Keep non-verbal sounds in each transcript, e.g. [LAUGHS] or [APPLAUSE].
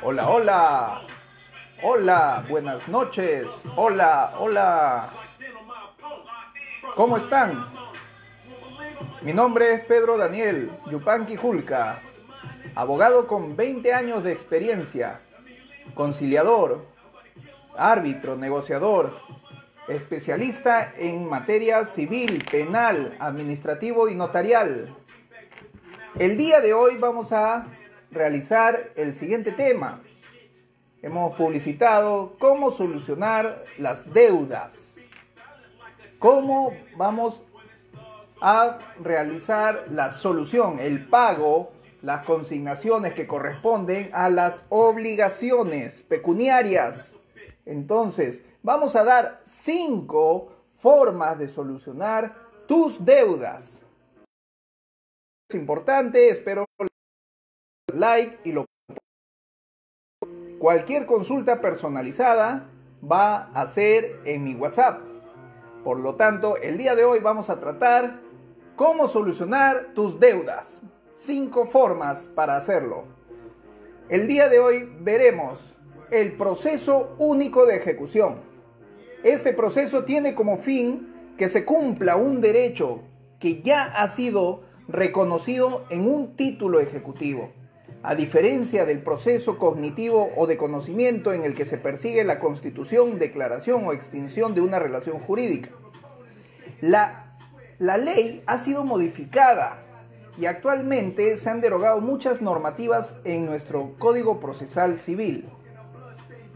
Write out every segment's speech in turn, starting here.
Hola, hola. Hola, buenas noches. Hola, hola. ¿Cómo están? Mi nombre es Pedro Daniel Yupanqui Julca, abogado con 20 años de experiencia, conciliador, árbitro, negociador, especialista en materia civil, penal, administrativo y notarial. El día de hoy vamos a realizar el siguiente tema. Hemos publicitado cómo solucionar las deudas. ¿Cómo vamos a realizar la solución, el pago, las consignaciones que corresponden a las obligaciones pecuniarias? Entonces, vamos a dar cinco formas de solucionar tus deudas. Es importante, espero like y lo Cualquier consulta personalizada va a ser en mi WhatsApp. Por lo tanto, el día de hoy vamos a tratar cómo solucionar tus deudas. Cinco formas para hacerlo. El día de hoy veremos el proceso único de ejecución. Este proceso tiene como fin que se cumpla un derecho que ya ha sido reconocido en un título ejecutivo a diferencia del proceso cognitivo o de conocimiento en el que se persigue la constitución, declaración o extinción de una relación jurídica. La, ley ha sido modificada y actualmente se han derogado muchas normativas en nuestro Código Procesal Civil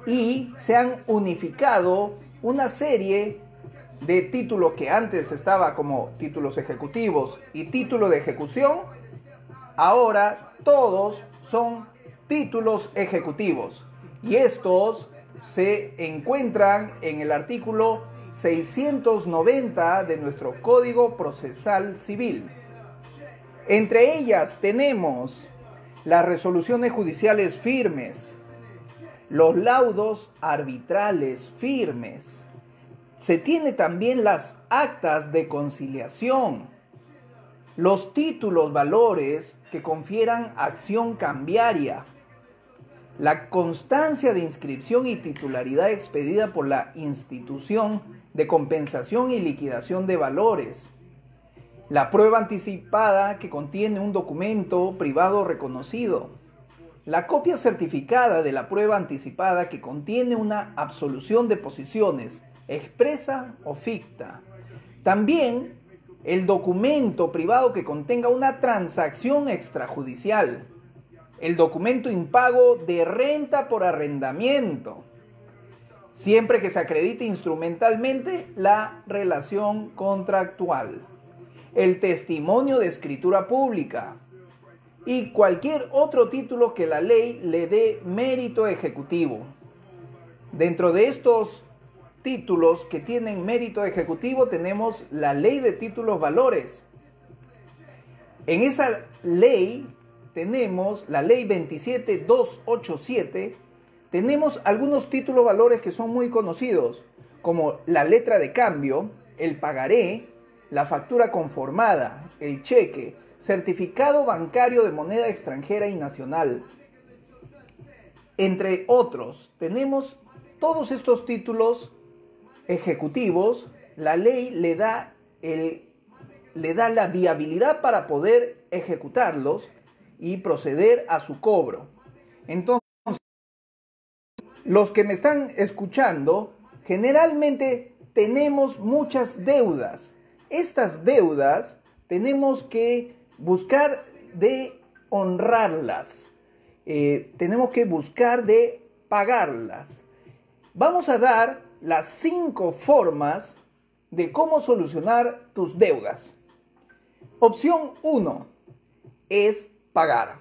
y se han unificado una serie de títulos que antes estaba como títulos ejecutivos y título de ejecución Ahora todos son títulos ejecutivos y estos se encuentran en el artículo 690 de nuestro Código Procesal Civil. Entre ellas tenemos las resoluciones judiciales firmes, los laudos arbitrales firmes. Se tiene también las actas de conciliación, los títulos, valores que confieran acción cambiaria, la constancia de inscripción y titularidad expedida por la institución de compensación y liquidación de valores, la prueba anticipada que contiene un documento privado reconocido, la copia certificada de la prueba anticipada que contiene una absolución de posiciones expresa o ficta, también el documento privado que contenga una transacción extrajudicial, el documento impago de renta por arrendamiento, siempre que se acredite instrumentalmente la relación contractual, el testimonio de escritura pública y cualquier otro título que la ley le dé mérito ejecutivo. Dentro de estos títulos que tienen mérito ejecutivo tenemos la ley de títulos valores. En esa ley tenemos la ley 27287, tenemos algunos títulos valores que son muy conocidos, como la letra de cambio, el pagaré, la factura conformada, el cheque, certificado bancario de moneda extranjera y nacional. Entre otros, tenemos todos estos títulos ejecutivos, la ley le da, el, le da la viabilidad para poder ejecutarlos y proceder a su cobro. Entonces, los que me están escuchando, generalmente tenemos muchas deudas. Estas deudas tenemos que buscar de honrarlas. Eh, tenemos que buscar de pagarlas. Vamos a dar las cinco formas de cómo solucionar tus deudas. Opción 1 es pagar.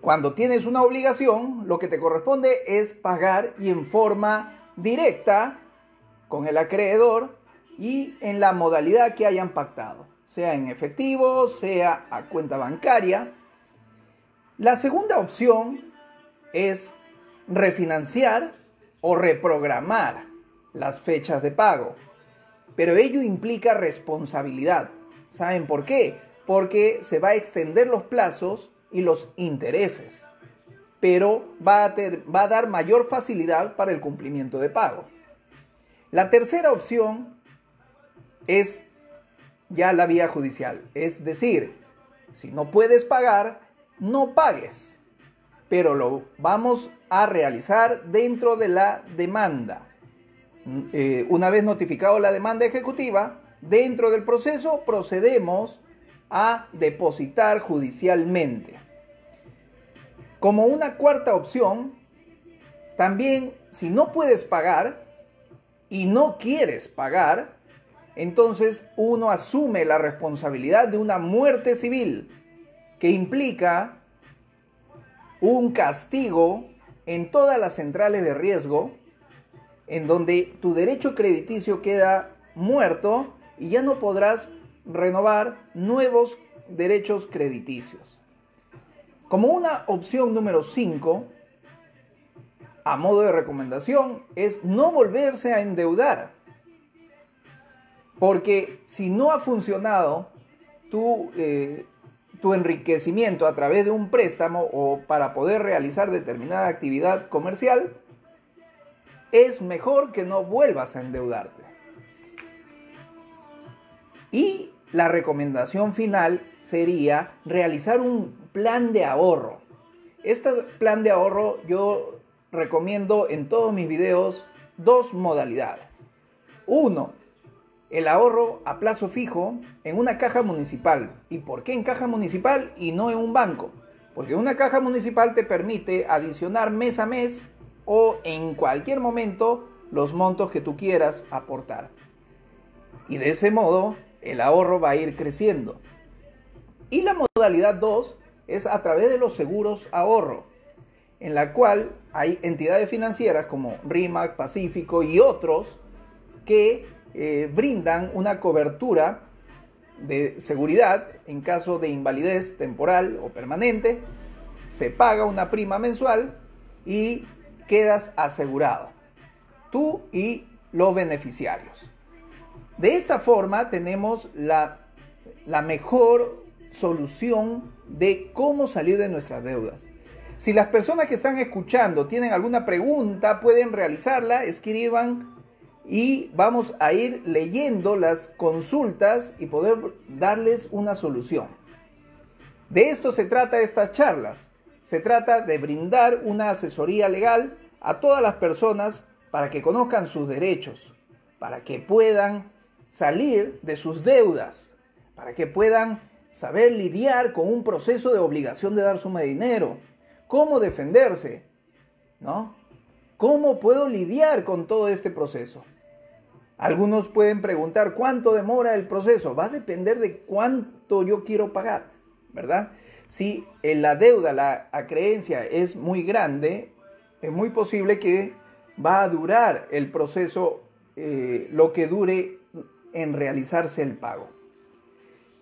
Cuando tienes una obligación, lo que te corresponde es pagar y en forma directa con el acreedor y en la modalidad que hayan pactado, sea en efectivo, sea a cuenta bancaria. La segunda opción es refinanciar o reprogramar las fechas de pago. Pero ello implica responsabilidad. ¿Saben por qué? Porque se va a extender los plazos y los intereses, pero va a, va a dar mayor facilidad para el cumplimiento de pago. La tercera opción es ya la vía judicial, es decir, si no puedes pagar, no pagues pero lo vamos a realizar dentro de la demanda. Mm, eh, una vez notificado la demanda ejecutiva, dentro del proceso procedemos a depositar judicialmente. Como una cuarta opción, también si no puedes pagar y no quieres pagar, entonces uno asume la responsabilidad de una muerte civil que implica un castigo en todas las centrales de riesgo, en donde tu derecho crediticio queda muerto y ya no podrás renovar nuevos derechos crediticios. Como una opción número 5, a modo de recomendación, es no volverse a endeudar. Porque si no ha funcionado tu enriquecimiento a través de un préstamo o para poder realizar determinada actividad comercial, es mejor que no vuelvas a endeudarte. Y la recomendación final sería realizar un plan de ahorro. Este plan de ahorro yo recomiendo en todos mis videos dos modalidades. Uno, el ahorro a plazo fijo en una caja municipal. ¿Y por qué en caja municipal y no en un banco? Porque una caja municipal te permite adicionar mes a mes o en cualquier momento los montos que tú quieras aportar. Y de ese modo el ahorro va a ir creciendo. Y la modalidad 2 es a través de los seguros ahorro, en la cual hay entidades financieras como RIMAC, Pacífico y otros que eh, brindan una cobertura de seguridad en caso de invalidez temporal o permanente, se paga una prima mensual y quedas asegurado, tú y los beneficiarios. De esta forma tenemos la, la mejor solución de cómo salir de nuestras deudas. Si las personas que están escuchando tienen alguna pregunta, pueden realizarla, escriban y vamos a ir leyendo las consultas y poder darles una solución. De esto se trata estas charlas. Se trata de brindar una asesoría legal a todas las personas para que conozcan sus derechos, para que puedan salir de sus deudas, para que puedan saber lidiar con un proceso de obligación de dar suma de dinero, cómo defenderse, ¿no? ¿Cómo puedo lidiar con todo este proceso? Algunos pueden preguntar, ¿cuánto demora el proceso? Va a depender de cuánto yo quiero pagar, ¿verdad? Si eh, la deuda, la acreencia es muy grande, es muy posible que va a durar el proceso eh, lo que dure en realizarse el pago.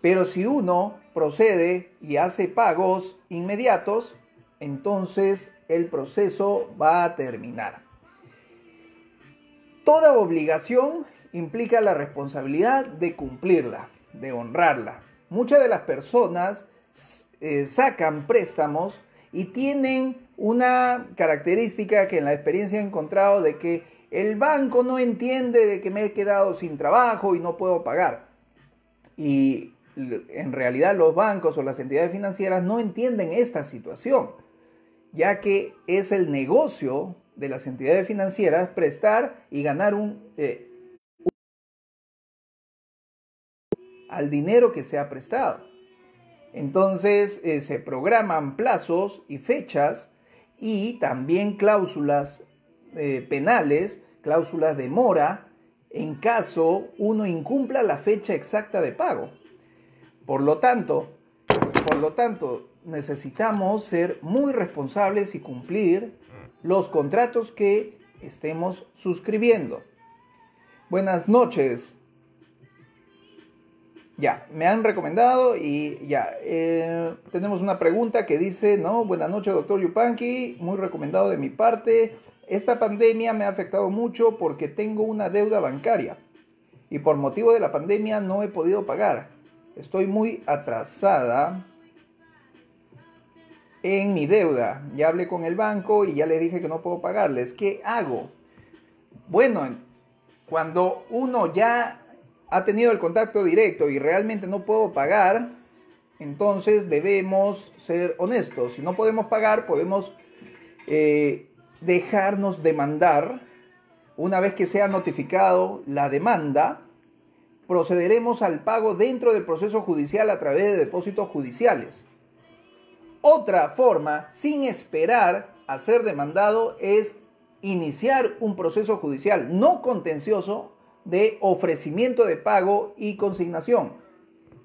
Pero si uno procede y hace pagos inmediatos, entonces el proceso va a terminar. Toda obligación implica la responsabilidad de cumplirla, de honrarla. Muchas de las personas eh, sacan préstamos y tienen una característica que en la experiencia he encontrado de que el banco no entiende de que me he quedado sin trabajo y no puedo pagar. Y en realidad los bancos o las entidades financieras no entienden esta situación, ya que es el negocio de las entidades financieras prestar y ganar un, eh, al dinero que se ha prestado. Entonces eh, se programan plazos y fechas y también cláusulas eh, penales, cláusulas de mora, en caso uno incumpla la fecha exacta de pago. Por lo tanto, por lo tanto, necesitamos ser muy responsables y cumplir los contratos que estemos suscribiendo. Buenas noches. Ya, me han recomendado y ya. Eh, tenemos una pregunta que dice, ¿no? Buenas noches, doctor Yupanqui. Muy recomendado de mi parte. Esta pandemia me ha afectado mucho porque tengo una deuda bancaria y por motivo de la pandemia no he podido pagar. Estoy muy atrasada en mi deuda. Ya hablé con el banco y ya le dije que no puedo pagarles. ¿Qué hago? Bueno, cuando uno ya ha tenido el contacto directo y realmente no puedo pagar, entonces debemos ser honestos. Si no podemos pagar, podemos eh, dejarnos demandar. Una vez que sea notificado la demanda, procederemos al pago dentro del proceso judicial a través de depósitos judiciales. Otra forma, sin esperar a ser demandado, es iniciar un proceso judicial no contencioso de ofrecimiento de pago y consignación,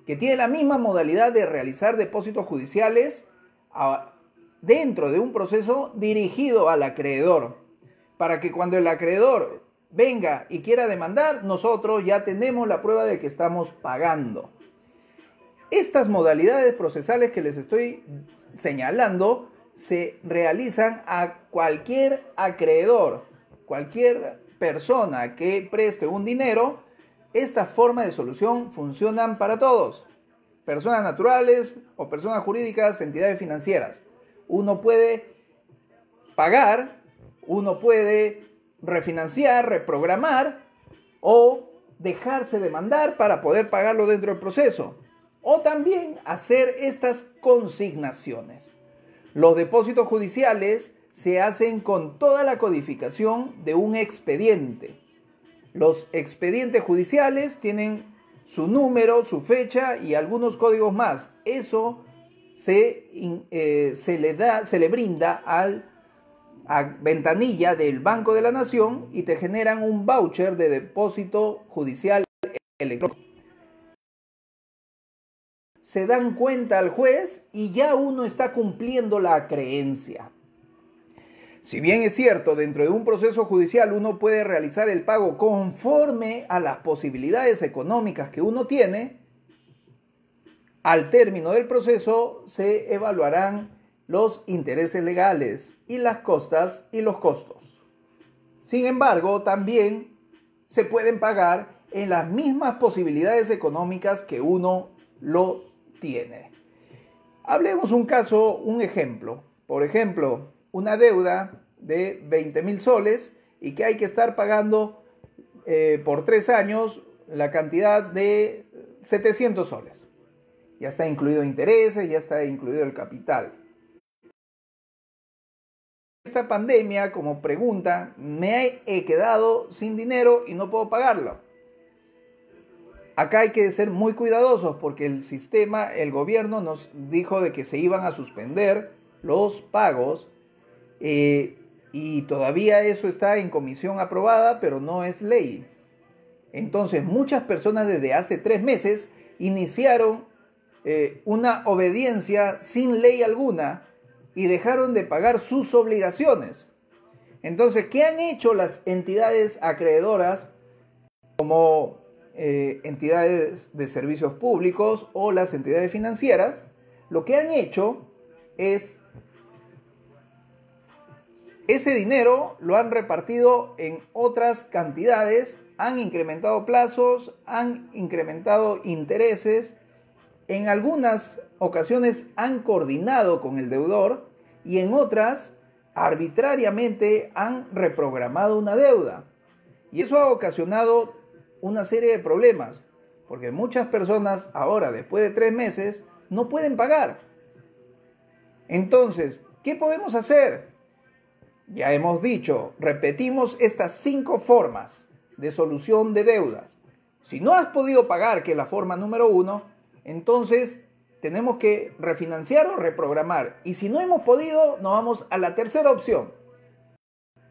que tiene la misma modalidad de realizar depósitos judiciales dentro de un proceso dirigido al acreedor, para que cuando el acreedor venga y quiera demandar, nosotros ya tenemos la prueba de que estamos pagando. Estas modalidades procesales que les estoy señalando se realizan a cualquier acreedor, cualquier persona que preste un dinero, esta forma de solución funciona para todos, personas naturales o personas jurídicas, entidades financieras. Uno puede pagar, uno puede refinanciar, reprogramar o dejarse demandar para poder pagarlo dentro del proceso o también hacer estas consignaciones. Los depósitos judiciales se hacen con toda la codificación de un expediente. Los expedientes judiciales tienen su número, su fecha y algunos códigos más. Eso se, eh, se, le, da, se le brinda al a ventanilla del Banco de la Nación y te generan un voucher de depósito judicial electrónico se dan cuenta al juez y ya uno está cumpliendo la creencia. Si bien es cierto, dentro de un proceso judicial uno puede realizar el pago conforme a las posibilidades económicas que uno tiene, al término del proceso se evaluarán los intereses legales y las costas y los costos. Sin embargo, también se pueden pagar en las mismas posibilidades económicas que uno lo tiene. Hablemos un caso, un ejemplo. Por ejemplo, una deuda de 20 mil soles y que hay que estar pagando eh, por tres años la cantidad de 700 soles. Ya está incluido intereses, ya está incluido el capital. Esta pandemia, como pregunta, me he quedado sin dinero y no puedo pagarlo Acá hay que ser muy cuidadosos porque el sistema, el gobierno nos dijo de que se iban a suspender los pagos eh, y todavía eso está en comisión aprobada, pero no es ley. Entonces muchas personas desde hace tres meses iniciaron eh, una obediencia sin ley alguna y dejaron de pagar sus obligaciones. Entonces, ¿qué han hecho las entidades acreedoras como eh, entidades de servicios públicos o las entidades financieras, lo que han hecho es ese dinero lo han repartido en otras cantidades, han incrementado plazos, han incrementado intereses, en algunas ocasiones han coordinado con el deudor y en otras arbitrariamente han reprogramado una deuda. Y eso ha ocasionado una serie de problemas, porque muchas personas ahora, después de tres meses, no pueden pagar. Entonces, ¿qué podemos hacer? Ya hemos dicho, repetimos estas cinco formas de solución de deudas. Si no has podido pagar, que es la forma número uno, entonces tenemos que refinanciar o reprogramar. Y si no hemos podido, nos vamos a la tercera opción,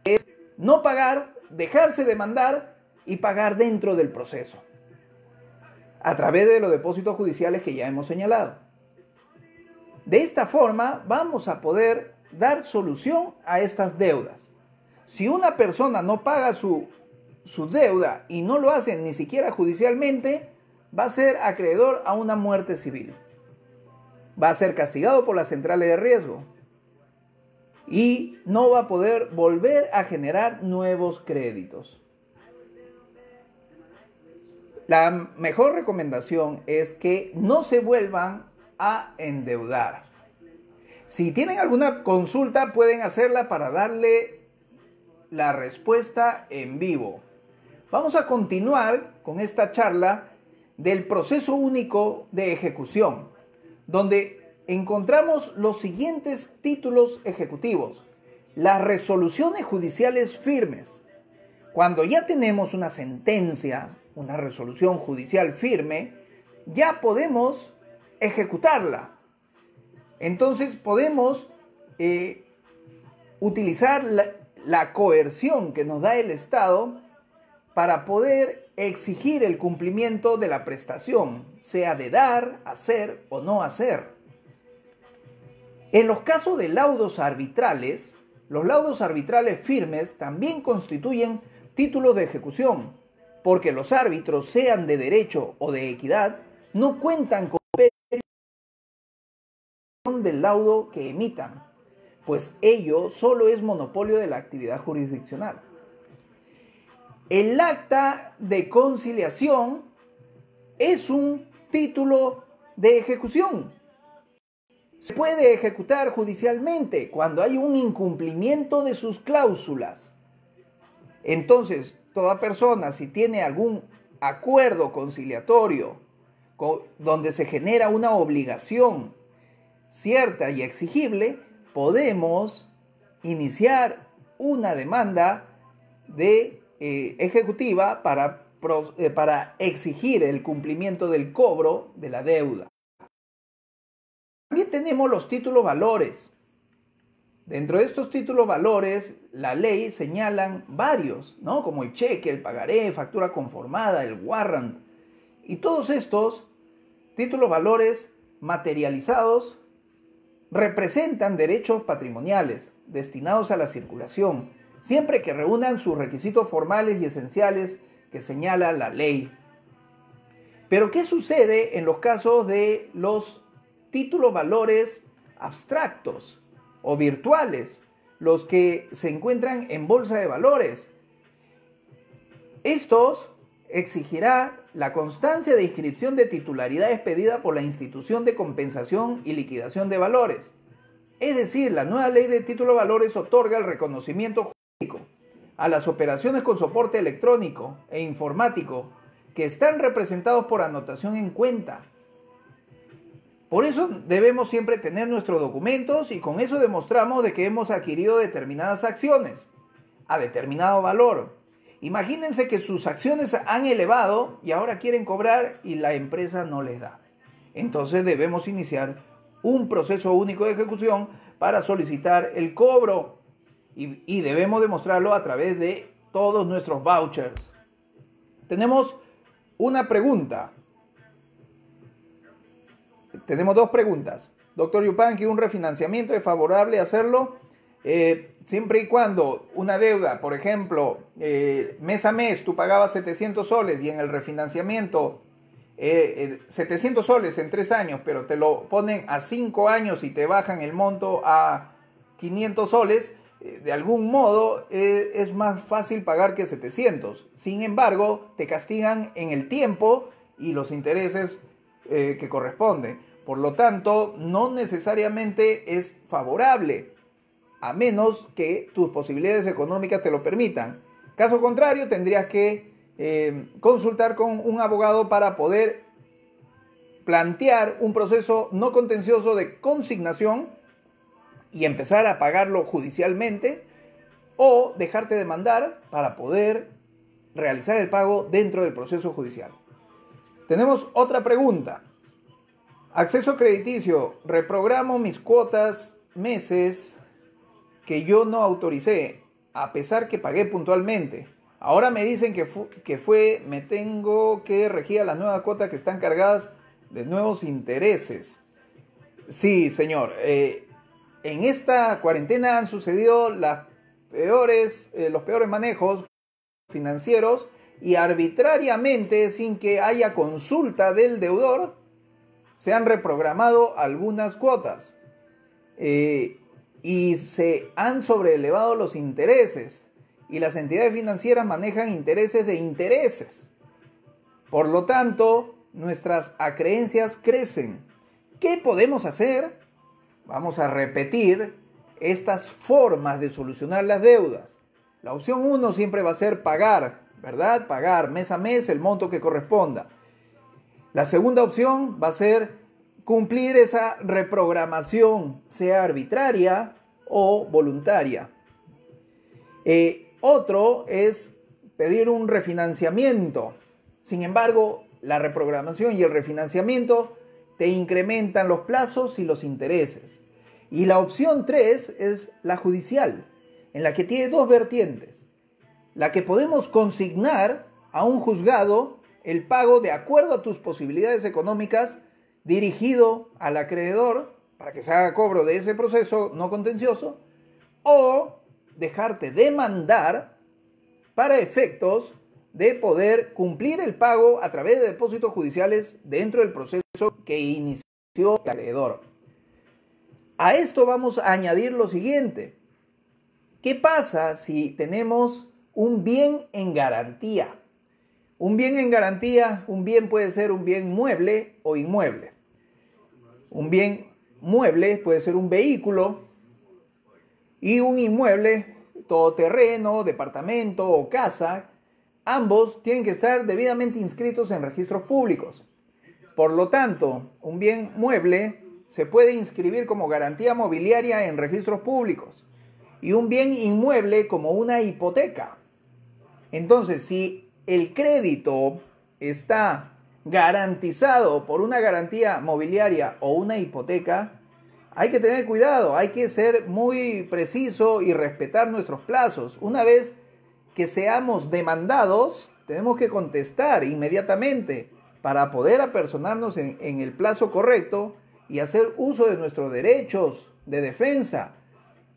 es no pagar, dejarse demandar y pagar dentro del proceso, a través de los depósitos judiciales que ya hemos señalado. De esta forma vamos a poder dar solución a estas deudas. Si una persona no paga su, su deuda y no lo hace ni siquiera judicialmente, va a ser acreedor a una muerte civil. Va a ser castigado por las centrales de riesgo, y no va a poder volver a generar nuevos créditos. La mejor recomendación es que no se vuelvan a endeudar. Si tienen alguna consulta, pueden hacerla para darle la respuesta en vivo. Vamos a continuar con esta charla del proceso único de ejecución, donde encontramos los siguientes títulos ejecutivos. Las resoluciones judiciales firmes. Cuando ya tenemos una sentencia una resolución judicial firme, ya podemos ejecutarla. Entonces podemos eh, utilizar la, la coerción que nos da el Estado para poder exigir el cumplimiento de la prestación, sea de dar, hacer o no hacer. En los casos de laudos arbitrales, los laudos arbitrales firmes también constituyen títulos de ejecución, porque los árbitros, sean de derecho o de equidad, no cuentan con del laudo que emitan, pues ello solo es monopolio de la actividad jurisdiccional. El acta de conciliación es un título de ejecución. Se puede ejecutar judicialmente cuando hay un incumplimiento de sus cláusulas. Entonces, toda persona, si tiene algún acuerdo conciliatorio donde se genera una obligación cierta y exigible, podemos iniciar una demanda de eh, ejecutiva para, eh, para exigir el cumplimiento del cobro de la deuda. También tenemos los títulos valores, Dentro de estos títulos valores, la ley señalan varios, ¿no? Como el cheque, el pagaré, factura conformada, el warrant. Y todos estos títulos valores materializados representan derechos patrimoniales destinados a la circulación, siempre que reúnan sus requisitos formales y esenciales que señala la ley. Pero ¿qué sucede en los casos de los títulos valores abstractos? o virtuales, los que se encuentran en bolsa de valores. Estos exigirá la constancia de inscripción de titularidades pedida por la institución de compensación y liquidación de valores. Es decir, la nueva ley de título de valores otorga el reconocimiento jurídico a las operaciones con soporte electrónico e informático que están representados por anotación en cuenta por eso debemos siempre tener nuestros documentos y con eso demostramos de que hemos adquirido determinadas acciones a determinado valor. Imagínense que sus acciones han elevado y ahora quieren cobrar y la empresa no les da. Entonces debemos iniciar un proceso único de ejecución para solicitar el cobro y, y debemos demostrarlo a través de todos nuestros vouchers. Tenemos una pregunta tenemos dos preguntas. Doctor Yupanqui, un refinanciamiento es favorable hacerlo eh, siempre y cuando una deuda, por ejemplo, eh, mes a mes tú pagabas 700 soles y en el refinanciamiento 700 eh, soles en tres años, pero te lo ponen a cinco años y te bajan el monto a 500 soles, de algún modo es más fácil pagar que 700. Sin embargo, te castigan en el tiempo y los intereses que corresponden. Por lo tanto, no necesariamente es favorable, a menos que tus posibilidades económicas te lo permitan. Caso contrario, tendrías que eh, consultar con un abogado para poder plantear un proceso no contencioso de consignación y empezar a pagarlo judicialmente o dejarte demandar para poder realizar el pago dentro del proceso judicial. Tenemos otra pregunta. Acceso crediticio. Reprogramo mis cuotas meses que yo no autoricé, a pesar que pagué puntualmente. Ahora me dicen que, que fue, me tengo que regir a las nuevas cuotas que están cargadas de nuevos intereses. Sí, señor. Eh, en esta cuarentena han sucedido las eh, los peores manejos financieros y arbitrariamente, sin que haya consulta del deudor, se han reprogramado algunas cuotas eh, y se han sobreelevado los intereses y las entidades financieras manejan intereses de intereses. Por lo tanto, nuestras acreencias crecen. ¿Qué podemos hacer? Vamos a repetir estas formas de solucionar las deudas. La opción 1 siempre va a ser pagar, ¿verdad? Pagar mes a mes el monto que corresponda. La segunda opción va a ser cumplir esa reprogramación, sea arbitraria o voluntaria. Eh, otro es pedir un refinanciamiento. Sin embargo, la reprogramación y el refinanciamiento te incrementan los plazos y los intereses. Y la opción 3 es la judicial, en la que tiene dos vertientes. La que podemos consignar a un juzgado el pago de acuerdo a tus posibilidades económicas dirigido al acreedor para que se haga cobro de ese proceso no contencioso o dejarte demandar para efectos de poder cumplir el pago a través de depósitos judiciales dentro del proceso que inició el acreedor. A esto vamos a añadir lo siguiente. ¿Qué pasa si tenemos un bien en garantía? Un bien en garantía, un bien puede ser un bien mueble o inmueble. Un bien mueble puede ser un vehículo y un inmueble, terreno departamento o casa. Ambos tienen que estar debidamente inscritos en registros públicos. Por lo tanto, un bien mueble se puede inscribir como garantía mobiliaria en registros públicos y un bien inmueble como una hipoteca. Entonces, si el crédito está garantizado por una garantía mobiliaria o una hipoteca, hay que tener cuidado, hay que ser muy preciso y respetar nuestros plazos. Una vez que seamos demandados, tenemos que contestar inmediatamente para poder apersonarnos en, el plazo correcto y hacer uso de nuestros derechos de defensa,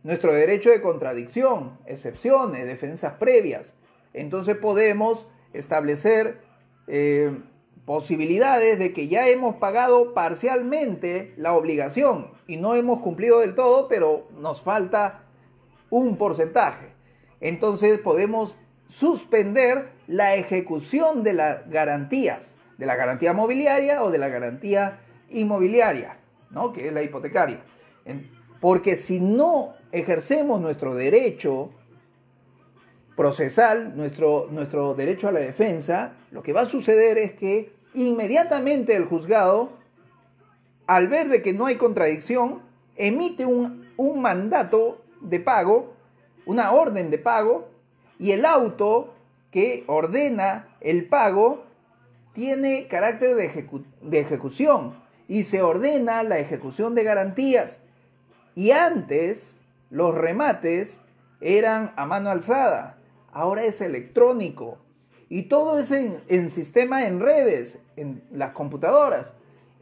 nuestro derecho de contradicción, excepciones, defensas previas. Entonces podemos establecer eh, posibilidades de que ya hemos pagado parcialmente la obligación y no hemos cumplido del todo, pero nos falta un porcentaje. Entonces podemos suspender la ejecución de las garantías, de la garantía mobiliaria o de la garantía inmobiliaria, que es la hipotecaria. Porque si no ejercemos nuestro derecho procesal, nuestro, nuestro derecho a la defensa, lo que va a suceder es que inmediatamente el juzgado, al ver de que no hay contradicción, emite un, mandato de pago, una orden de pago, y el auto que ordena el pago tiene carácter de, de, ejecución y se ordena la ejecución de garantías. Y antes los remates eran a mano alzada ahora es electrónico. Y todo es en, sistema en redes, en las computadoras.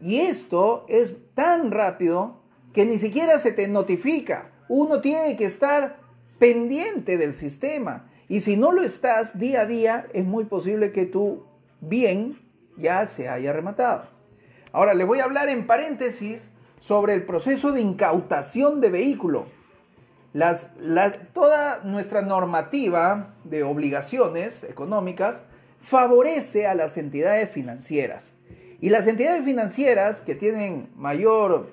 Y esto es tan rápido que ni siquiera se te notifica. Uno tiene que estar pendiente del sistema. Y si no lo estás día a día, es muy posible que tu bien ya se haya rematado. Ahora, le voy a hablar en paréntesis sobre el proceso de incautación de vehículo. Las, toda nuestra normativa de obligaciones económicas favorece a las entidades financieras. Y las entidades financieras que tienen mayor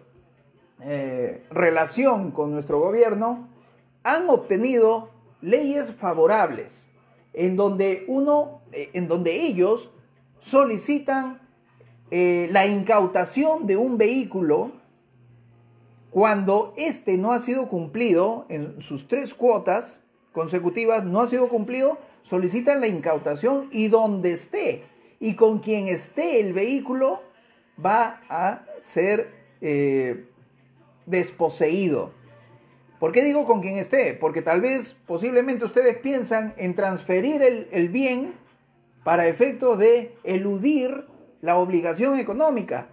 eh, relación con nuestro gobierno han obtenido leyes favorables en donde eh, en donde ellos solicitan eh, la incautación de un vehículo cuando este no ha sido cumplido en sus tres cuotas consecutivas, no ha sido cumplido, solicitan la incautación y donde esté y con quien esté el vehículo va a ser eh, desposeído. ¿Por qué digo con quien esté? Porque tal vez posiblemente ustedes piensan en transferir el, el bien para efecto de eludir la obligación económica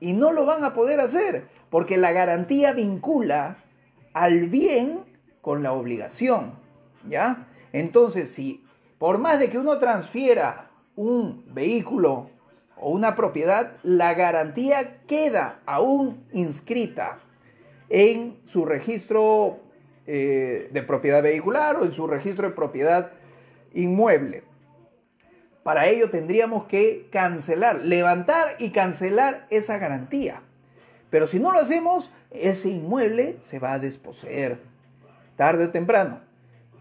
y no lo van a poder hacer porque la garantía vincula al bien con la obligación, ¿ya? Entonces, si por más de que uno transfiera un vehículo o una propiedad, la garantía queda aún inscrita en su registro eh, de propiedad vehicular o en su registro de propiedad inmueble. Para ello tendríamos que cancelar, levantar y cancelar esa garantía. Pero si no lo hacemos, ese inmueble se va a desposeer, tarde o temprano.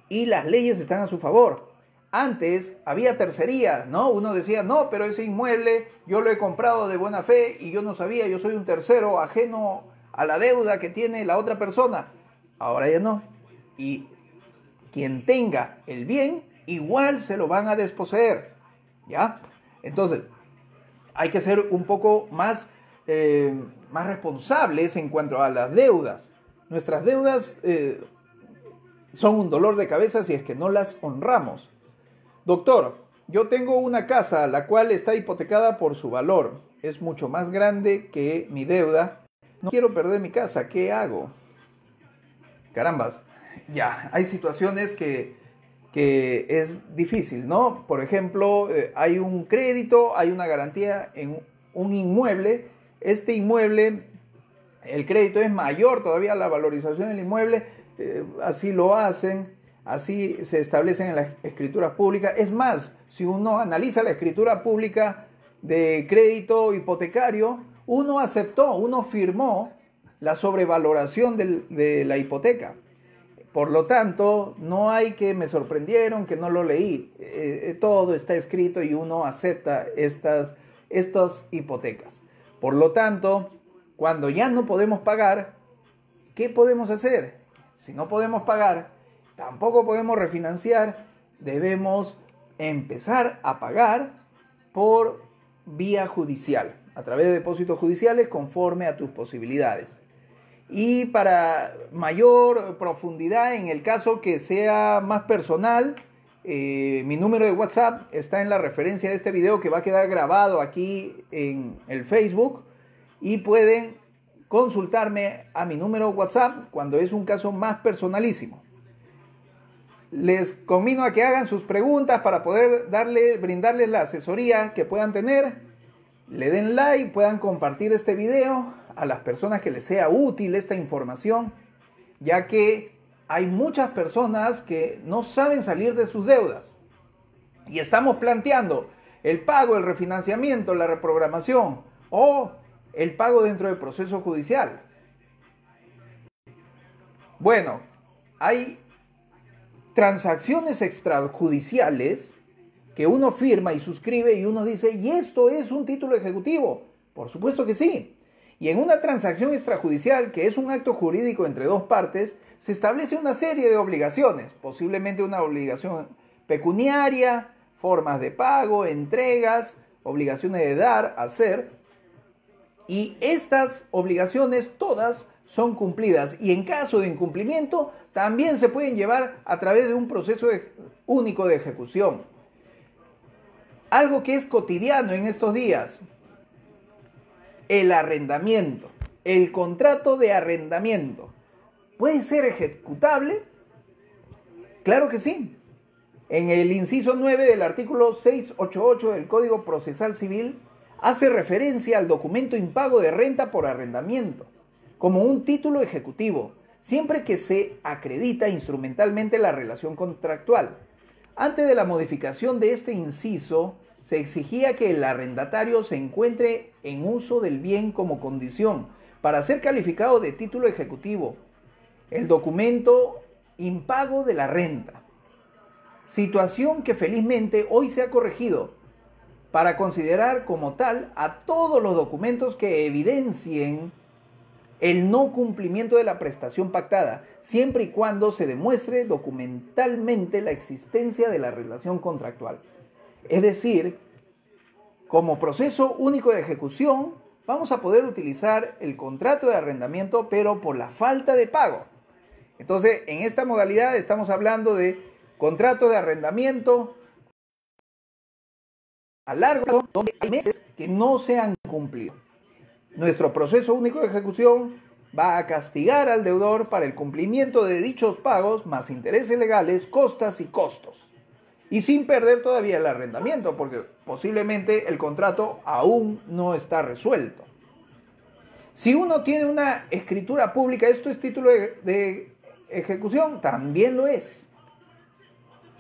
Y las leyes están a su favor. Antes había tercería, ¿no? Uno decía, no, pero ese inmueble yo lo he comprado de buena fe y yo no sabía, yo soy un tercero ajeno a la deuda que tiene la otra persona. Ahora ya no. Y quien tenga el bien, igual se lo van a desposeer. ¿Ya? Entonces, hay que ser un poco más eh, más responsables en cuanto a las deudas. Nuestras deudas eh, son un dolor de cabeza si es que no las honramos. Doctor, yo tengo una casa la cual está hipotecada por su valor. Es mucho más grande que mi deuda. No quiero perder mi casa. ¿Qué hago? Carambas. Ya, hay situaciones que, es difícil, ¿no? Por ejemplo, eh, hay un crédito, hay una garantía en un inmueble este inmueble, el crédito es mayor todavía la valorización del inmueble, eh, así lo hacen, así se establecen en la escritura pública. Es más, si uno analiza la escritura pública de crédito hipotecario, uno aceptó, uno firmó la sobrevaloración de la hipoteca. Por lo tanto, no hay que me sorprendieron, que no lo leí. Eh, eh, todo está escrito y uno acepta estas hipotecas. Por lo tanto, cuando ya no podemos pagar, ¿qué podemos hacer? Si no podemos pagar, tampoco podemos refinanciar, debemos empezar a pagar por vía judicial, a través de depósitos judiciales conforme a tus posibilidades. Y para mayor profundidad, en el caso que sea más personal, eh, mi número de WhatsApp está en la referencia de este video que va a quedar grabado aquí en el Facebook y pueden consultarme a mi número WhatsApp cuando es un caso más personalísimo. Les convino a que hagan sus preguntas para poder darle, brindarles la asesoría que puedan tener. Le den like, puedan compartir este video a las personas que les sea útil esta información, ya que hay muchas personas que no saben salir de sus deudas. Y estamos planteando el pago, el refinanciamiento, la reprogramación o el pago dentro del proceso judicial. Bueno, hay transacciones extrajudiciales que uno firma y suscribe y uno dice, ¿y esto es un título ejecutivo? Por supuesto que sí. Y en una transacción extrajudicial, que es un acto jurídico entre dos partes, se establece una serie de obligaciones, posiblemente una obligación pecuniaria, formas de pago, entregas, obligaciones de dar, hacer. Y estas obligaciones todas son cumplidas y en caso de incumplimiento también se pueden llevar a través de un proceso único de ejecución. Algo que es cotidiano en estos días, el arrendamiento. El contrato de arrendamiento. ¿Puede ser ejecutable? Claro que sí. En el inciso 9 del artículo 688 del Código Procesal Civil hace referencia al documento impago de renta por arrendamiento como un título ejecutivo, siempre que se acredita instrumentalmente la relación contractual. Antes de la modificación de este inciso, se exigía que el arrendatario se encuentre en uso del bien como condición para ser calificado de título ejecutivo, el documento impago de la renta, situación que felizmente hoy se ha corregido para considerar como tal a todos los documentos que evidencien el no cumplimiento de la prestación pactada, siempre y cuando se demuestre documentalmente la existencia de la relación contractual. Es decir, como proceso único de ejecución, vamos a poder utilizar el contrato de arrendamiento, pero por la falta de pago. Entonces, en esta modalidad estamos hablando de contrato de arrendamiento a largo plazo, donde hay meses que no se han cumplido. Nuestro proceso único de ejecución va a castigar al deudor para el cumplimiento de dichos pagos más intereses legales, costas y costos y sin perder todavía el arrendamiento, porque posiblemente el contrato aún no está resuelto. Si uno tiene una escritura pública, esto es título de, ejecución, también lo es.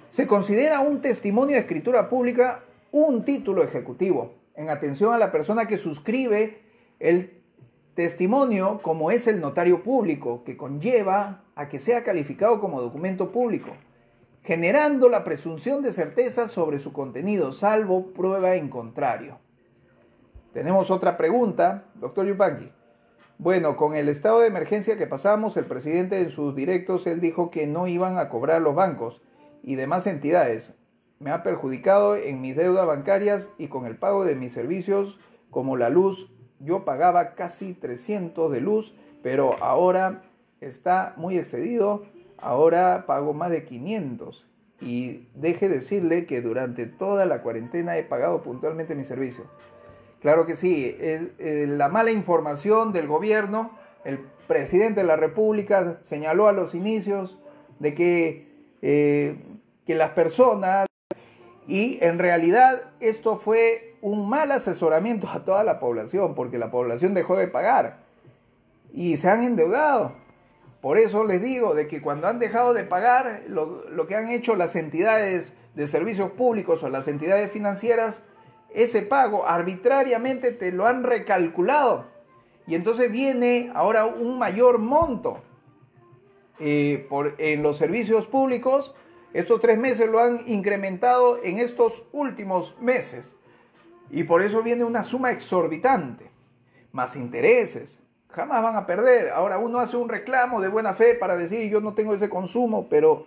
Se considera un testimonio de escritura pública un título ejecutivo, en atención a la persona que suscribe el testimonio como es el notario público, que conlleva a que sea calificado como documento público generando la presunción de certeza sobre su contenido, salvo prueba en contrario. Tenemos otra pregunta, doctor Yupanqui. Bueno, con el estado de emergencia que pasamos, el presidente en sus directos, él dijo que no iban a cobrar los bancos y demás entidades. Me ha perjudicado en mis deudas bancarias y con el pago de mis servicios como la luz. Yo pagaba casi 300 de luz, pero ahora está muy excedido ahora pago más de 500 y deje decirle que durante toda la cuarentena he pagado puntualmente mi servicio. Claro que sí, la mala información del gobierno, el presidente de la República señaló a los inicios de que, eh, que las personas, y en realidad esto fue un mal asesoramiento a toda la población, porque la población dejó de pagar y se han endeudado. Por eso les digo de que cuando han dejado de pagar, lo, que han hecho las entidades de servicios públicos o las entidades financieras, ese pago arbitrariamente te lo han recalculado. Y entonces viene ahora un mayor monto. Eh, por, en los servicios públicos, estos tres meses lo han incrementado en estos últimos meses. Y por eso viene una suma exorbitante, más intereses, jamás van a perder. Ahora uno hace un reclamo de buena fe para decir yo no tengo ese consumo, pero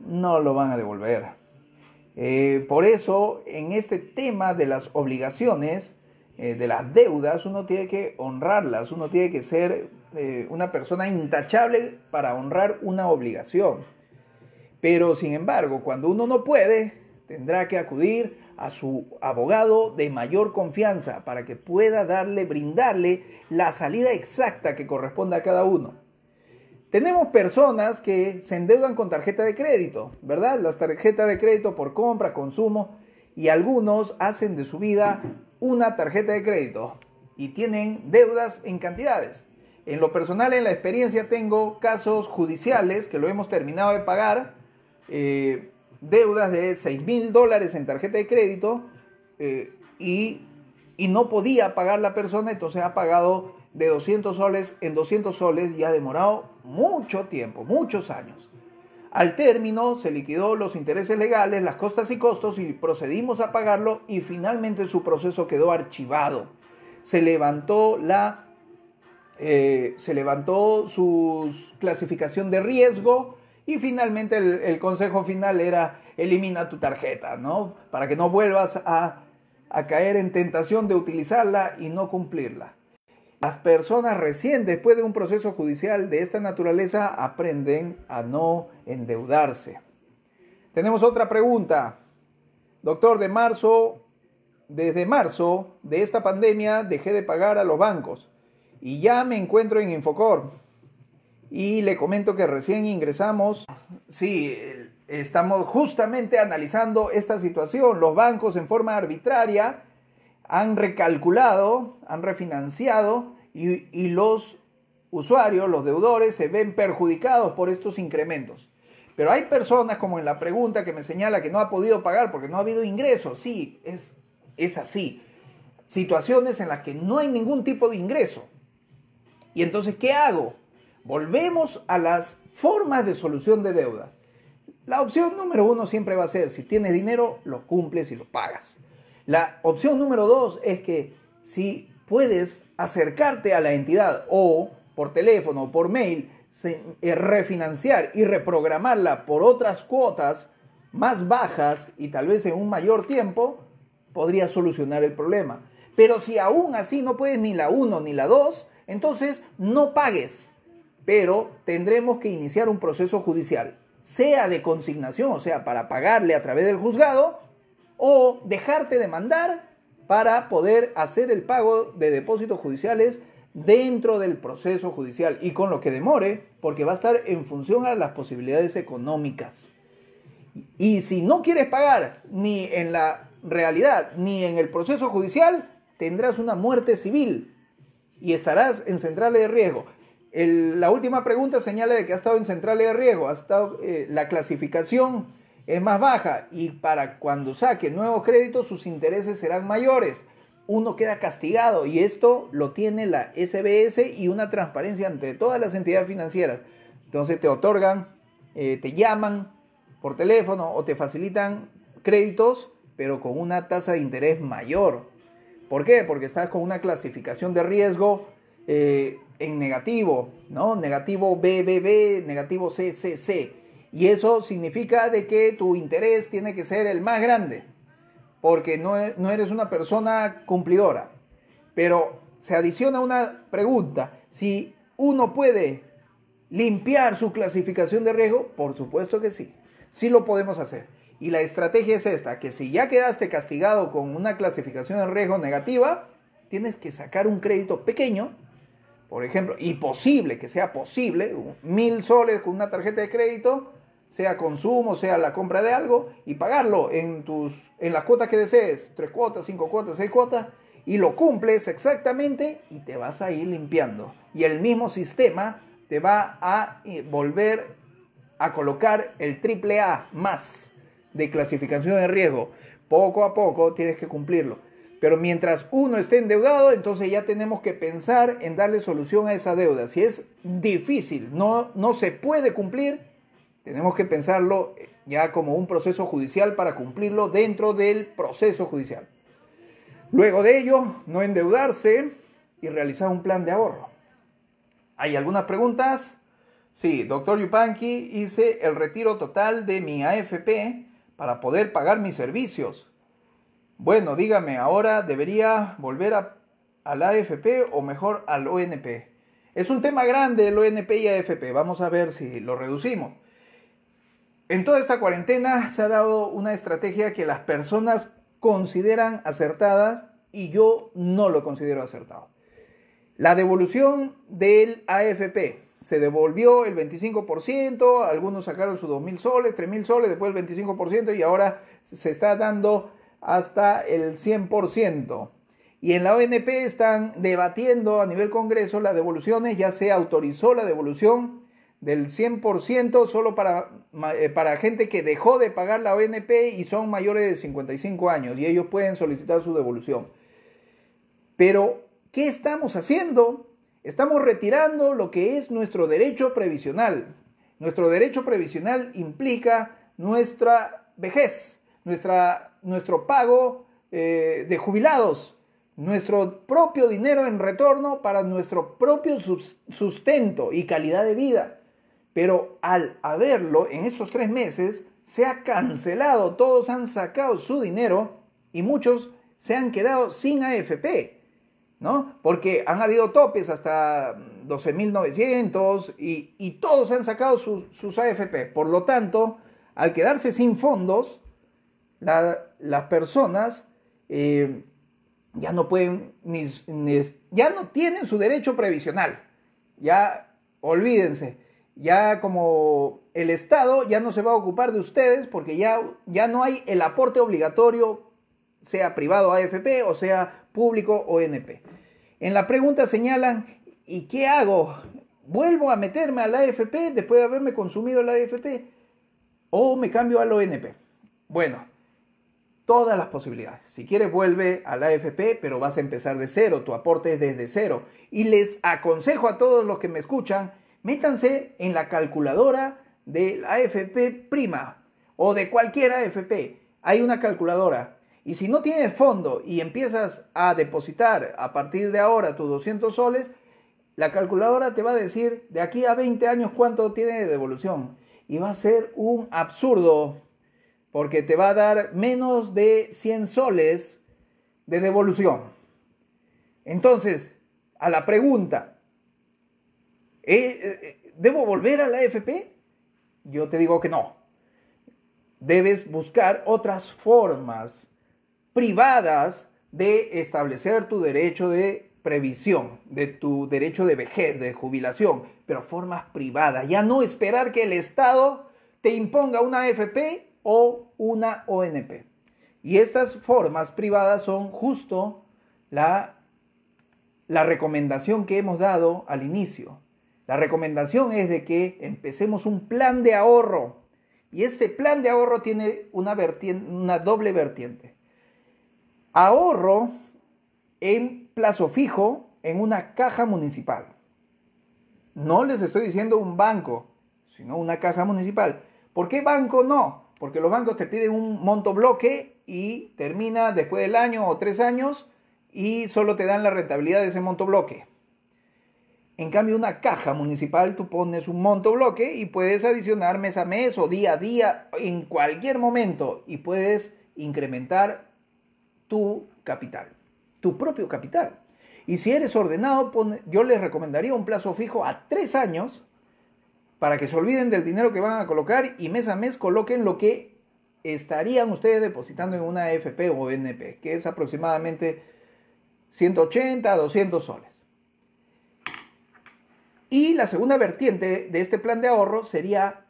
no lo van a devolver. Eh, por eso en este tema de las obligaciones, eh, de las deudas, uno tiene que honrarlas, uno tiene que ser eh, una persona intachable para honrar una obligación. Pero sin embargo, cuando uno no puede, tendrá que acudir a su abogado de mayor confianza para que pueda darle, brindarle la salida exacta que corresponda a cada uno. Tenemos personas que se endeudan con tarjeta de crédito, ¿verdad? Las tarjetas de crédito por compra, consumo, y algunos hacen de su vida una tarjeta de crédito y tienen deudas en cantidades. En lo personal, en la experiencia, tengo casos judiciales que lo hemos terminado de pagar. Eh, deudas de 6 mil dólares en tarjeta de crédito eh, y, no podía pagar la persona, entonces ha pagado de 200 soles en 200 soles y ha demorado mucho tiempo, muchos años. Al término se liquidó los intereses legales, las costas y costos y procedimos a pagarlo y finalmente su proceso quedó archivado. Se levantó la... Eh, se levantó su clasificación de riesgo, y finalmente el, consejo final era elimina tu tarjeta, ¿no? Para que no vuelvas a, caer en tentación de utilizarla y no cumplirla. Las personas recién después de un proceso judicial de esta naturaleza aprenden a no endeudarse. Tenemos otra pregunta. Doctor, de marzo, desde marzo de esta pandemia dejé de pagar a los bancos y ya me encuentro en Infocor. Y le comento que recién ingresamos, sí, estamos justamente analizando esta situación. Los bancos en forma arbitraria han recalculado, han refinanciado y, los usuarios, los deudores, se ven perjudicados por estos incrementos. Pero hay personas, como en la pregunta que me señala, que no ha podido pagar porque no ha habido ingresos. Sí, es, es así. Situaciones en las que no hay ningún tipo de ingreso. ¿Y entonces qué hago? Volvemos a las formas de solución de deuda La opción número uno siempre va a ser, si tienes dinero, lo cumples y lo pagas. La opción número dos es que si puedes acercarte a la entidad o por teléfono o por mail, eh, refinanciar y reprogramarla por otras cuotas más bajas y tal vez en un mayor tiempo, podría solucionar el problema. Pero si aún así no puedes ni la 1 ni la 2, entonces no pagues pero tendremos que iniciar un proceso judicial, sea de consignación, o sea, para pagarle a través del juzgado, o dejarte demandar para poder hacer el pago de depósitos judiciales dentro del proceso judicial y con lo que demore, porque va a estar en función a las posibilidades económicas. Y si no quieres pagar ni en la realidad ni en el proceso judicial, tendrás una muerte civil y estarás en centrales de riesgo la última pregunta señala de que ha estado en centrales de riesgo ha estado, eh, la clasificación es más baja y para cuando saque nuevos créditos sus intereses serán mayores. Uno queda castigado y esto lo tiene la SBS y una transparencia ante todas las entidades financieras. Entonces te otorgan, eh, te llaman por teléfono o te facilitan créditos, pero con una tasa de interés mayor. ¿Por qué? Porque estás con una clasificación de riesgo eh, en negativo, ¿no? Negativo BBB, negativo CCC. Y eso significa de que tu interés tiene que ser el más grande, porque no, e, no eres una persona cumplidora. Pero se adiciona una pregunta, si uno puede limpiar su clasificación de riesgo, por supuesto que sí, sí lo podemos hacer. Y la estrategia es esta, que si ya quedaste castigado con una clasificación de riesgo negativa, tienes que sacar un crédito pequeño por ejemplo, y posible que sea posible, mil soles con una tarjeta de crédito, sea consumo, sea la compra de algo, y pagarlo en, tus, en las cuotas que desees, tres cuotas, cinco cuotas, seis cuotas, y lo cumples exactamente y te vas a ir limpiando. Y el mismo sistema te va a eh, volver a colocar el triple A más de clasificación de riesgo. Poco a poco tienes que cumplirlo. Pero mientras uno esté endeudado, entonces ya tenemos que pensar en darle solución a esa deuda. Si es difícil, no, no se puede cumplir, tenemos que pensarlo ya como un proceso judicial para cumplirlo dentro del proceso judicial. Luego de ello, no endeudarse y realizar un plan de ahorro. ¿Hay algunas preguntas? Sí, doctor Yupanqui, hice el retiro total de mi AFP para poder pagar mis servicios bueno, dígame, ¿ahora debería volver a, AFP o mejor al ONP? Es un tema grande el ONP y AFP, vamos a ver si lo reducimos. En toda esta cuarentena se ha dado una estrategia que las personas consideran acertadas y yo no lo considero acertado. La devolución del AFP. Se devolvió el 25%, algunos sacaron sus 2.000 soles, 3.000 soles, después el 25% y ahora se está dando hasta el 100%. Y en la ONP están debatiendo a nivel Congreso las devoluciones, ya se autorizó la devolución del 100% solo para, eh, para gente que dejó de pagar la ONP y son mayores de 55 años y ellos pueden solicitar su devolución. Pero, ¿qué estamos haciendo? Estamos retirando lo que es nuestro derecho previsional. Nuestro derecho previsional implica nuestra vejez, nuestra nuestro pago eh, de jubilados, nuestro propio dinero en retorno para nuestro propio sustento y calidad de vida. Pero al haberlo en estos tres meses, se ha cancelado, todos han sacado su dinero y muchos se han quedado sin AFP, ¿no? Porque han habido topes hasta 12.900 y, y todos han sacado sus, sus AFP. Por lo tanto, al quedarse sin fondos, la las personas eh, ya no pueden, ya no tienen su derecho previsional. Ya, olvídense, ya como el Estado ya no se va a ocupar de ustedes porque ya, ya no hay el aporte obligatorio, sea privado AFP o sea público ONP. En la pregunta señalan, ¿y qué hago? ¿Vuelvo a meterme a la AFP después de haberme consumido la AFP? ¿O me cambio al ONP? Bueno, todas las posibilidades. Si quieres, vuelve a la AFP, pero vas a empezar de cero, tu aporte es desde cero. Y les aconsejo a todos los que me escuchan, métanse en la calculadora de la AFP prima o de cualquier AFP. Hay una calculadora. Y si no tienes fondo y empiezas a depositar a partir de ahora tus 200 soles, la calculadora te va a decir de aquí a 20 años cuánto tiene de devolución. Y va a ser un absurdo porque te va a dar menos de 100 soles de devolución. Entonces, a la pregunta, eh, eh, eh, ¿debo volver a la AFP? Yo te digo que no. Debes buscar otras formas privadas de establecer tu derecho de previsión, de tu derecho de vejez, de jubilación, pero formas privadas. Ya no esperar que el Estado te imponga una AFP o una ONP. Y estas formas privadas son justo la, recomendación que hemos dado al inicio. La recomendación es de que empecemos un plan de ahorro. Y este plan de ahorro tiene una, una doble vertiente. Ahorro en plazo fijo en una caja municipal. No les estoy diciendo un banco, sino una caja municipal. ¿Por qué banco no? porque los bancos te piden un monto bloque y termina después del año o tres años y solo te dan la rentabilidad de ese monto bloque. En cambio, una caja municipal tú pones un monto bloque y puedes adicionar mes a mes o día a día en cualquier momento y puedes incrementar tu capital, tu propio capital. Y si eres ordenado, yo les recomendaría un plazo fijo a tres años para que se olviden del dinero que van a colocar y mes a mes coloquen lo que estarían ustedes depositando en una FP o NP, que es aproximadamente 180 a 200 soles. Y la segunda vertiente de este plan de ahorro sería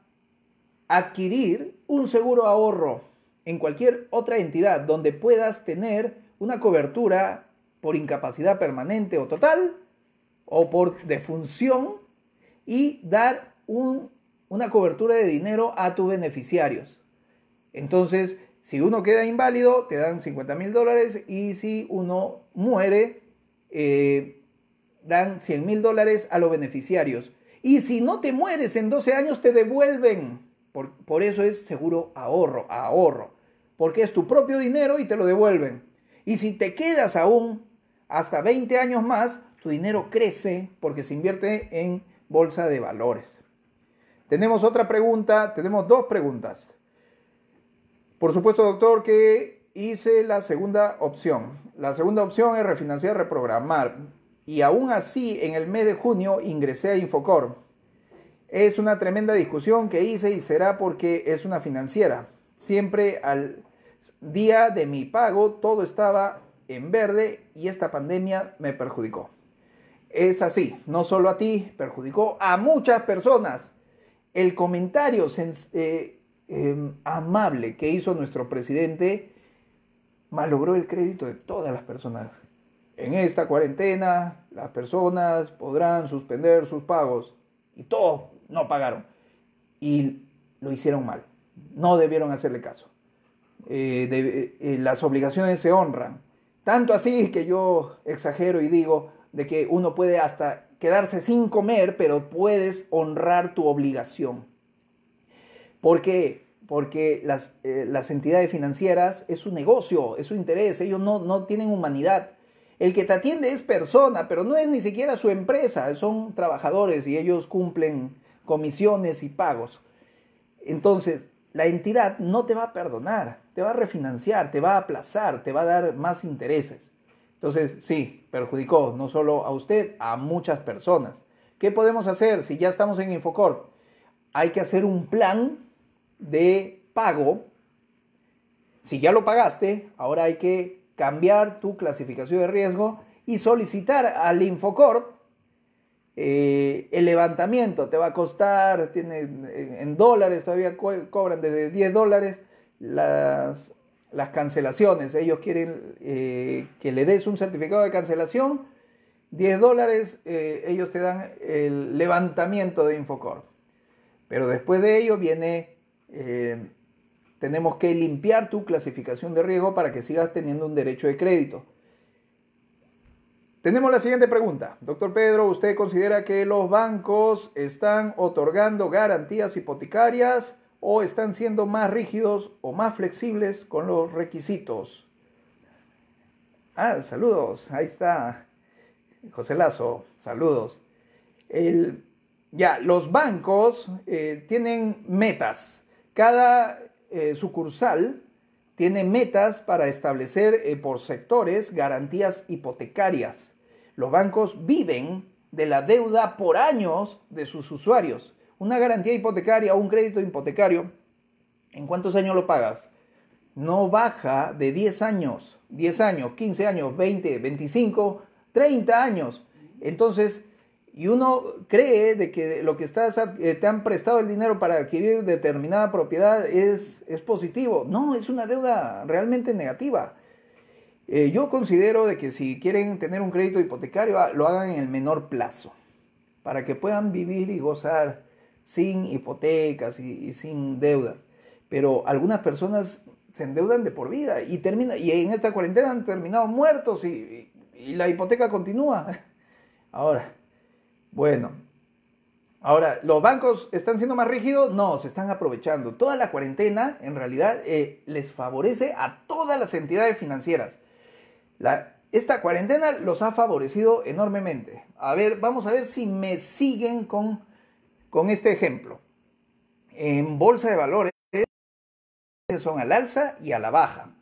adquirir un seguro ahorro en cualquier otra entidad donde puedas tener una cobertura por incapacidad permanente o total o por defunción y dar una cobertura de dinero a tus beneficiarios. Entonces, si uno queda inválido, te dan 50 mil dólares y si uno muere, eh, dan 100 mil dólares a los beneficiarios. Y si no te mueres en 12 años, te devuelven. por, eso es seguro ahorro, ahorro. Porque es tu propio dinero y te lo devuelven. Y si te quedas aún hasta 20 años más, tu dinero crece porque se invierte en bolsa de valores. Tenemos otra pregunta, tenemos dos preguntas. Por supuesto, doctor, que hice la segunda opción. La segunda opción es refinanciar, reprogramar. Y aún así, en el mes de junio ingresé a Infocor. Es una tremenda discusión que hice y será porque es una financiera. Siempre al día de mi pago todo estaba en verde y esta pandemia me perjudicó. Es así, no solo a ti, perjudicó a muchas personas el comentario eh, em, amable que hizo nuestro presidente malogró el crédito de todas las personas. En esta cuarentena, las personas podrán suspender sus pagos y todos no pagaron y lo hicieron mal. No debieron hacerle caso. Eh, eh, las obligaciones se honran. Tanto así que yo exagero y digo de que uno puede hasta quedarse sin comer, pero puedes honrar tu obligación. ¿Por qué? Porque las, eh, las entidades financieras es su negocio, es su interés, ellos no, no tienen humanidad. El que te atiende es persona, pero no es ni siquiera su empresa, son trabajadores y ellos cumplen comisiones y pagos. Entonces, la entidad no te va a perdonar, te va a refinanciar, te va a aplazar, te va a dar más intereses. Entonces, sí, perjudicó no solo a usted, a muchas personas. ¿Qué podemos hacer si ya estamos en Infocorp? Hay que hacer un plan de pago. Si ya lo pagaste, ahora hay que cambiar tu clasificación de riesgo y solicitar al Infocorp eh, el levantamiento. Te va a costar, tiene, en dólares todavía cobran desde 10 dólares las las cancelaciones. Ellos quieren eh, que le des un certificado de cancelación. 10 dólares, eh, ellos te dan el levantamiento de Infocor Pero después de ello viene, eh, tenemos que limpiar tu clasificación de riesgo para que sigas teniendo un derecho de crédito. Tenemos la siguiente pregunta. Doctor Pedro, ¿usted considera que los bancos están otorgando garantías hipotecarias o están siendo más rígidos o más flexibles con los requisitos. Ah, saludos, ahí está José Lazo, saludos. ya, los bancos eh, tienen metas. Cada eh, sucursal tiene metas para establecer eh, por sectores garantías hipotecarias. Los bancos viven de la deuda por años de sus usuarios. Una garantía hipotecaria o un crédito hipotecario, ¿en cuántos años lo pagas? No baja de 10 años, 10 años, 15 años, 20, 25, 30 años. Entonces, y uno cree de que lo que eh, te han prestado el dinero para adquirir determinada propiedad es, es positivo. No, es una deuda realmente negativa. Eh, yo considero de que si quieren tener un crédito hipotecario, ah, lo hagan en el menor plazo, para que puedan vivir y gozar sin hipotecas y, sin deudas. Pero algunas personas se endeudan de por vida y, termina, y en esta cuarentena han terminado muertos y, la hipoteca continúa. [LAUGHS] Ahora, bueno, Ahora, ¿los bancos están siendo más rígidos? No, se están aprovechando. Toda la cuarentena, en realidad, eh, les favorece a todas las entidades financieras. La, esta cuarentena los ha favorecido enormemente. A ver, vamos a ver si me siguen con con este ejemplo. En bolsa de valores son al alza y a la baja.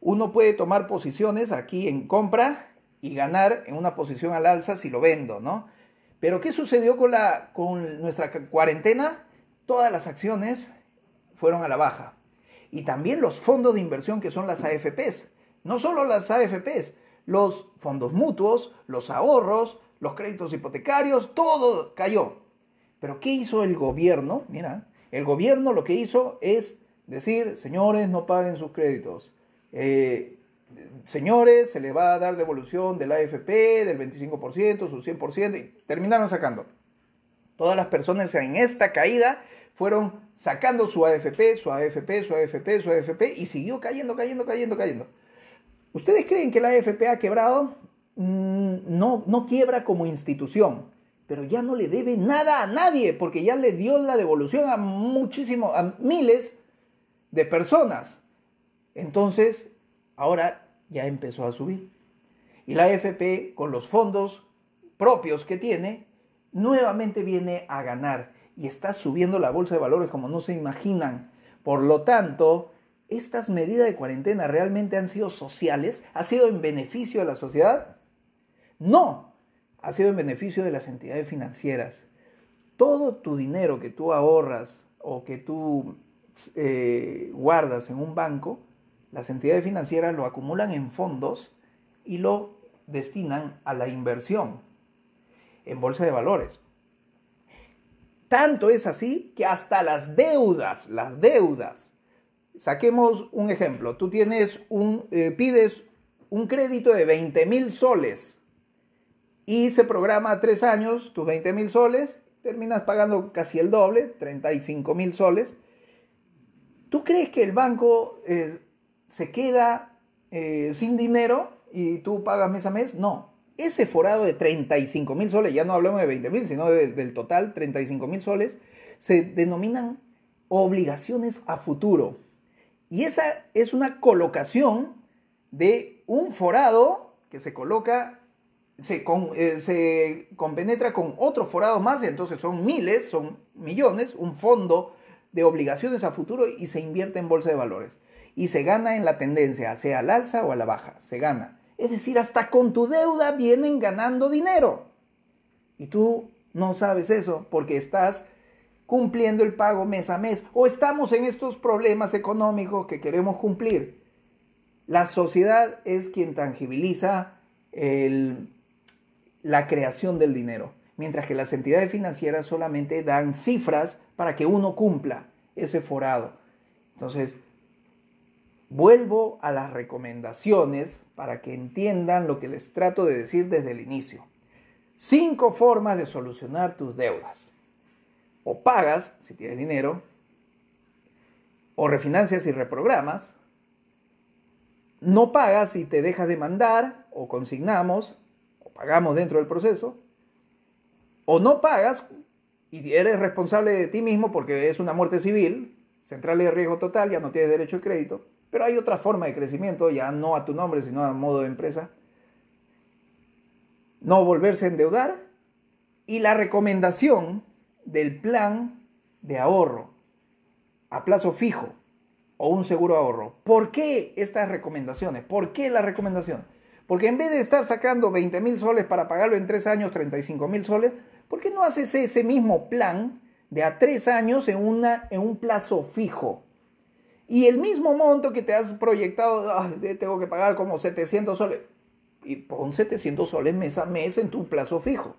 Uno puede tomar posiciones aquí en compra y ganar en una posición al alza si lo vendo, ¿no? Pero ¿qué sucedió con, la, con nuestra cuarentena? Todas las acciones fueron a la baja. Y también los fondos de inversión que son las AFPs. No solo las AFPs, los fondos mutuos, los ahorros, los créditos hipotecarios, todo cayó. Pero ¿qué hizo el gobierno? Mira, el gobierno lo que hizo es decir, señores, no paguen sus créditos. Eh, señores, se les va a dar devolución del AFP, del 25%, su 100%, y terminaron sacando. Todas las personas en esta caída fueron sacando su AFP, su AFP, su AFP, su AFP, y siguió cayendo, cayendo, cayendo, cayendo. ¿Ustedes creen que la AFP ha quebrado? Mm, no, no quiebra como institución pero ya no le debe nada a nadie, porque ya le dio la devolución a muchísimos, a miles de personas. Entonces, ahora ya empezó a subir. Y la AFP, con los fondos propios que tiene, nuevamente viene a ganar y está subiendo la bolsa de valores como no se imaginan. Por lo tanto, estas medidas de cuarentena realmente han sido sociales, ha sido en beneficio de la sociedad. No, ha sido en beneficio de las entidades financieras. Todo tu dinero que tú ahorras o que tú eh, guardas en un banco, las entidades financieras lo acumulan en fondos y lo destinan a la inversión en bolsa de valores. Tanto es así que hasta las deudas, las deudas. Saquemos un ejemplo. Tú tienes un, eh, pides un crédito de 20 mil soles y se programa tres años tus 20 mil soles, terminas pagando casi el doble, 35 mil soles. ¿Tú crees que el banco eh, se queda eh, sin dinero y tú pagas mes a mes? No. Ese forado de 35 mil soles, ya no hablemos de 20 mil, sino del total 35 mil soles, se denominan obligaciones a futuro. Y esa es una colocación de un forado que se coloca se, con, eh, compenetra con otro forados más, entonces son miles, son millones, un fondo de obligaciones a futuro y se invierte en bolsa de valores. Y se gana en la tendencia, sea al alza o a la baja, se gana. Es decir, hasta con tu deuda vienen ganando dinero. Y tú no sabes eso porque estás cumpliendo el pago mes a mes o estamos en estos problemas económicos que queremos cumplir. La sociedad es quien tangibiliza el la creación del dinero, mientras que las entidades financieras solamente dan cifras para que uno cumpla ese forado. Entonces, vuelvo a las recomendaciones para que entiendan lo que les trato de decir desde el inicio. Cinco formas de solucionar tus deudas. O pagas, si tienes dinero, o refinancias y reprogramas, no pagas si te dejas demandar o consignamos, hagamos dentro del proceso, o no pagas y eres responsable de ti mismo porque es una muerte civil, central de riesgo total, ya no tienes derecho al crédito, pero hay otra forma de crecimiento, ya no a tu nombre, sino a modo de empresa. No volverse a endeudar y la recomendación del plan de ahorro a plazo fijo o un seguro ahorro. ¿Por qué estas recomendaciones? ¿Por qué la recomendación? Porque en vez de estar sacando 20 mil soles para pagarlo en tres años, 35 mil soles, ¿por qué no haces ese mismo plan de a tres años en, una, en un plazo fijo? Y el mismo monto que te has proyectado, tengo que pagar como 700 soles, y pon 700 soles mes a mes en tu plazo fijo.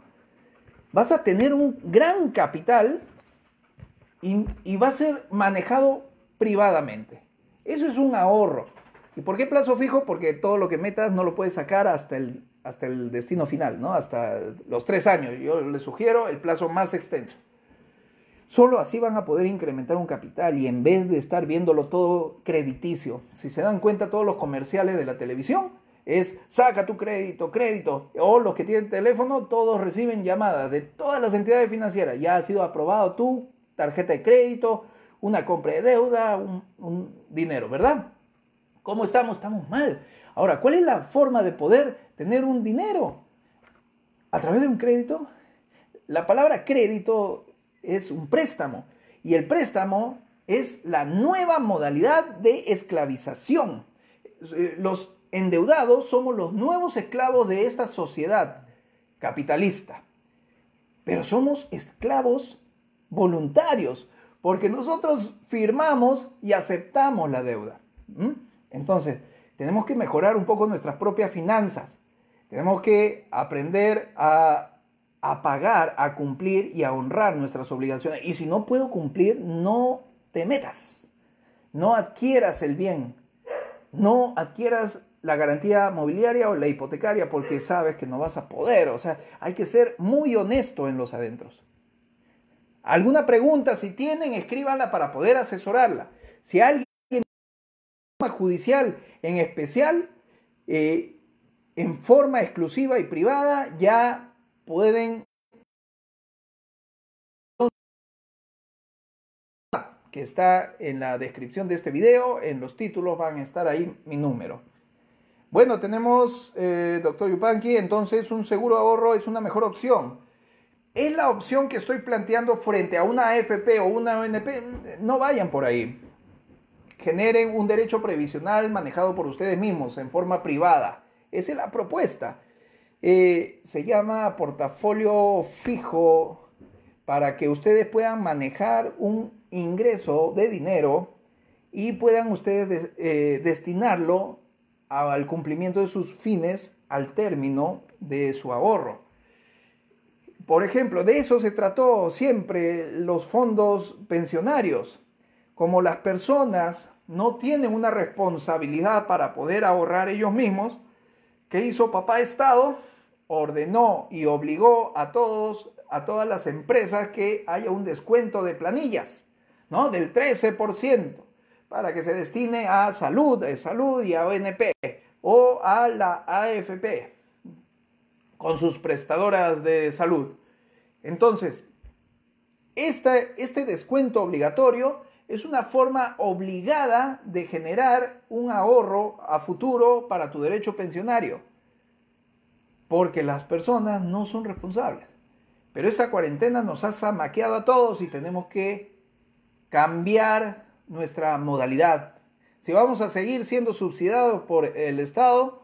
Vas a tener un gran capital y, y va a ser manejado privadamente. Eso es un ahorro. ¿Y por qué plazo fijo? Porque todo lo que metas no lo puedes sacar hasta el, hasta el destino final, ¿no? Hasta los tres años. Yo les sugiero el plazo más extenso. Solo así van a poder incrementar un capital y en vez de estar viéndolo todo crediticio, si se dan cuenta todos los comerciales de la televisión, es saca tu crédito, crédito, o los que tienen teléfono, todos reciben llamadas de todas las entidades financieras. Ya ha sido aprobado tu tarjeta de crédito, una compra de deuda, un, un dinero, ¿verdad? ¿Cómo estamos? Estamos mal. Ahora, ¿cuál es la forma de poder tener un dinero? A través de un crédito. La palabra crédito es un préstamo y el préstamo es la nueva modalidad de esclavización. Los endeudados somos los nuevos esclavos de esta sociedad capitalista, pero somos esclavos voluntarios porque nosotros firmamos y aceptamos la deuda. Entonces, tenemos que mejorar un poco nuestras propias finanzas. Tenemos que aprender a, pagar, a cumplir y a honrar nuestras obligaciones. Y si no puedo cumplir, no te metas. No adquieras el bien. No adquieras la garantía mobiliaria o la hipotecaria porque sabes que no vas a poder. O sea, hay que ser muy honesto en los adentros. ¿Alguna pregunta? Si tienen, escríbanla para poder asesorarla. Si alguien judicial en especial, eh, en forma exclusiva y privada, ya pueden que está en la descripción de este video, en los títulos van a estar ahí mi número. Bueno, tenemos, eh, doctor Yupanqui, entonces un seguro ahorro es una mejor opción. ¿Es la opción que estoy planteando frente a una AFP o una ONP? No vayan por ahí generen un derecho previsional manejado por ustedes mismos en forma privada. Esa es la propuesta. Eh, se llama portafolio fijo para que ustedes puedan manejar un ingreso de dinero y puedan ustedes eh, destinarlo al cumplimiento de sus fines al término de su ahorro. Por ejemplo, de eso se trató siempre los fondos pensionarios como las personas no tienen una responsabilidad para poder ahorrar ellos mismos, ¿qué hizo papá Estado? Ordenó y obligó a todos, a todas las empresas que haya un descuento de planillas, ¿no? Del 13% para que se destine a salud, a salud y a ONP o a la AFP con sus prestadoras de salud. Entonces, este, este descuento obligatorio es una forma obligada de generar un ahorro a futuro para tu derecho pensionario, porque las personas no son responsables. Pero esta cuarentena nos ha zamaqueado a todos y tenemos que cambiar nuestra modalidad. Si vamos a seguir siendo subsidiados por el Estado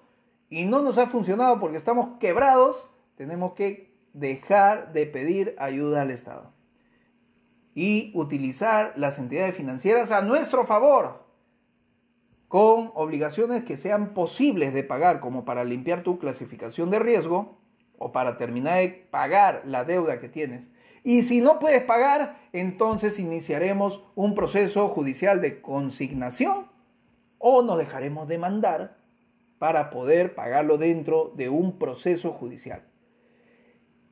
y no nos ha funcionado porque estamos quebrados, tenemos que dejar de pedir ayuda al Estado y utilizar las entidades financieras a nuestro favor con obligaciones que sean posibles de pagar como para limpiar tu clasificación de riesgo o para terminar de pagar la deuda que tienes. Y si no puedes pagar, entonces iniciaremos un proceso judicial de consignación o nos dejaremos demandar para poder pagarlo dentro de un proceso judicial.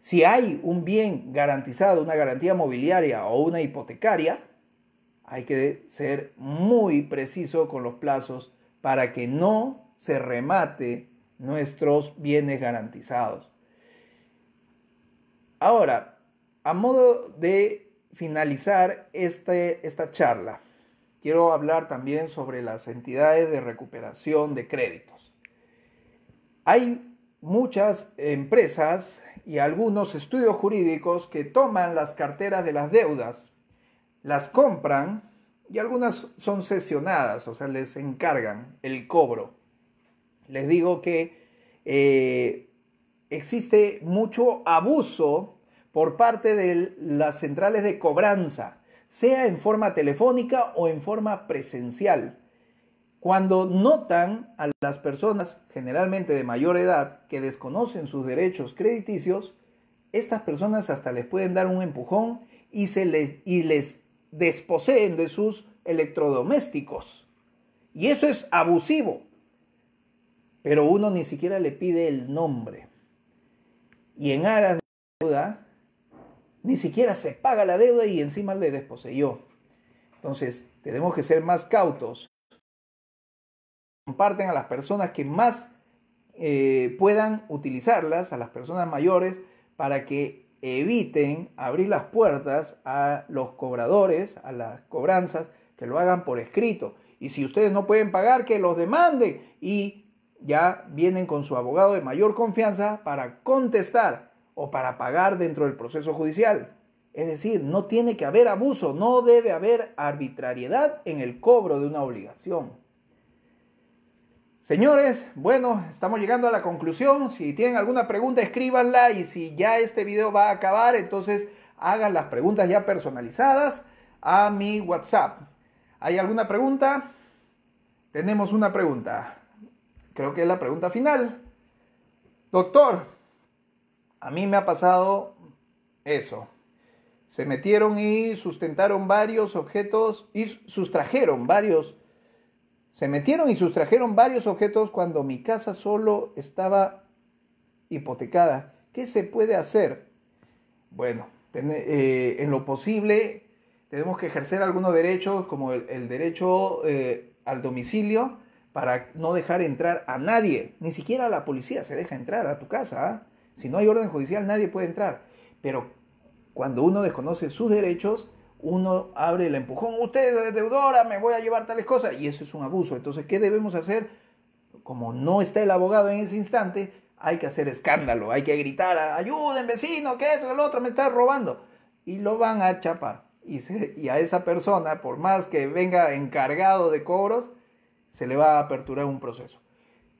Si hay un bien garantizado, una garantía mobiliaria o una hipotecaria, hay que ser muy preciso con los plazos para que no se remate nuestros bienes garantizados. Ahora, a modo de finalizar este, esta charla, quiero hablar también sobre las entidades de recuperación de créditos. Hay muchas empresas y algunos estudios jurídicos que toman las carteras de las deudas, las compran y algunas son sesionadas, o sea, les encargan el cobro. Les digo que eh, existe mucho abuso por parte de las centrales de cobranza, sea en forma telefónica o en forma presencial. Cuando notan a las personas, generalmente de mayor edad, que desconocen sus derechos crediticios, estas personas hasta les pueden dar un empujón y, se les, y les desposeen de sus electrodomésticos. Y eso es abusivo. Pero uno ni siquiera le pide el nombre. Y en aras de la deuda, ni siquiera se paga la deuda y encima le desposeyó. Entonces, tenemos que ser más cautos comparten a las personas que más eh, puedan utilizarlas, a las personas mayores, para que eviten abrir las puertas a los cobradores, a las cobranzas, que lo hagan por escrito. Y si ustedes no pueden pagar, que los demanden. Y ya vienen con su abogado de mayor confianza para contestar o para pagar dentro del proceso judicial. Es decir, no tiene que haber abuso, no debe haber arbitrariedad en el cobro de una obligación. Señores, bueno, estamos llegando a la conclusión. Si tienen alguna pregunta, escríbanla y si ya este video va a acabar, entonces hagan las preguntas ya personalizadas a mi WhatsApp. ¿Hay alguna pregunta? Tenemos una pregunta. Creo que es la pregunta final. Doctor, a mí me ha pasado eso. Se metieron y sustentaron varios objetos y sustrajeron varios se metieron y sustrajeron varios objetos cuando mi casa solo estaba hipotecada. ¿Qué se puede hacer? Bueno, eh, en lo posible tenemos que ejercer algunos derechos como el, derecho eh, al domicilio para no dejar entrar a nadie, ni siquiera a la policía se deja entrar a tu casa. ¿ah? Si no hay orden judicial nadie puede entrar. Pero cuando uno desconoce sus derechos, uno abre el empujón, usted es deudora, me voy a llevar tales cosas, y eso es un abuso. Entonces, ¿qué debemos hacer? Como no está el abogado en ese instante, hay que hacer escándalo, hay que gritar, ayuden vecino, que eso, el otro me está robando. Y lo van a chapar. Y, y a esa persona, por más que venga encargado de cobros, se le va a aperturar un proceso.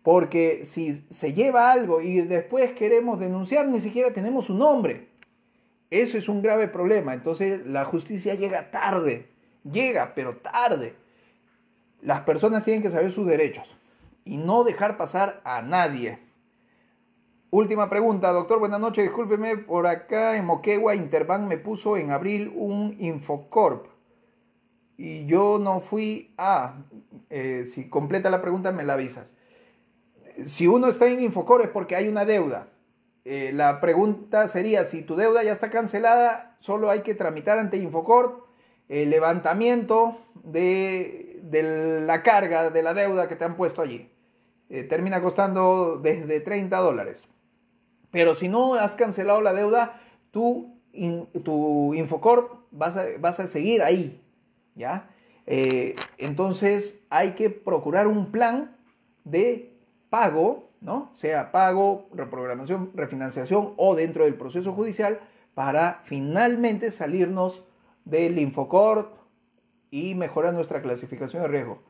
Porque si se lleva algo y después queremos denunciar, ni siquiera tenemos su nombre. Eso es un grave problema. Entonces la justicia llega tarde, llega, pero tarde. Las personas tienen que saber sus derechos y no dejar pasar a nadie. Última pregunta, doctor, buenas noches, discúlpeme, por acá en Moquegua Interbank me puso en abril un Infocorp y yo no fui a, eh, si completa la pregunta me la avisas. Si uno está en Infocorp es porque hay una deuda, eh, la pregunta sería, si tu deuda ya está cancelada, solo hay que tramitar ante Infocor el levantamiento de, la carga de la deuda que te han puesto allí. Eh, termina costando desde 30 dólares. Pero si no has cancelado la deuda, tú, tu Infocorp vas a, vas a seguir ahí, ¿ya? Eh, entonces hay que procurar un plan de pago ¿no? sea pago, reprogramación, refinanciación o dentro del proceso judicial, para finalmente salirnos del Infocorp y mejorar nuestra clasificación de riesgo.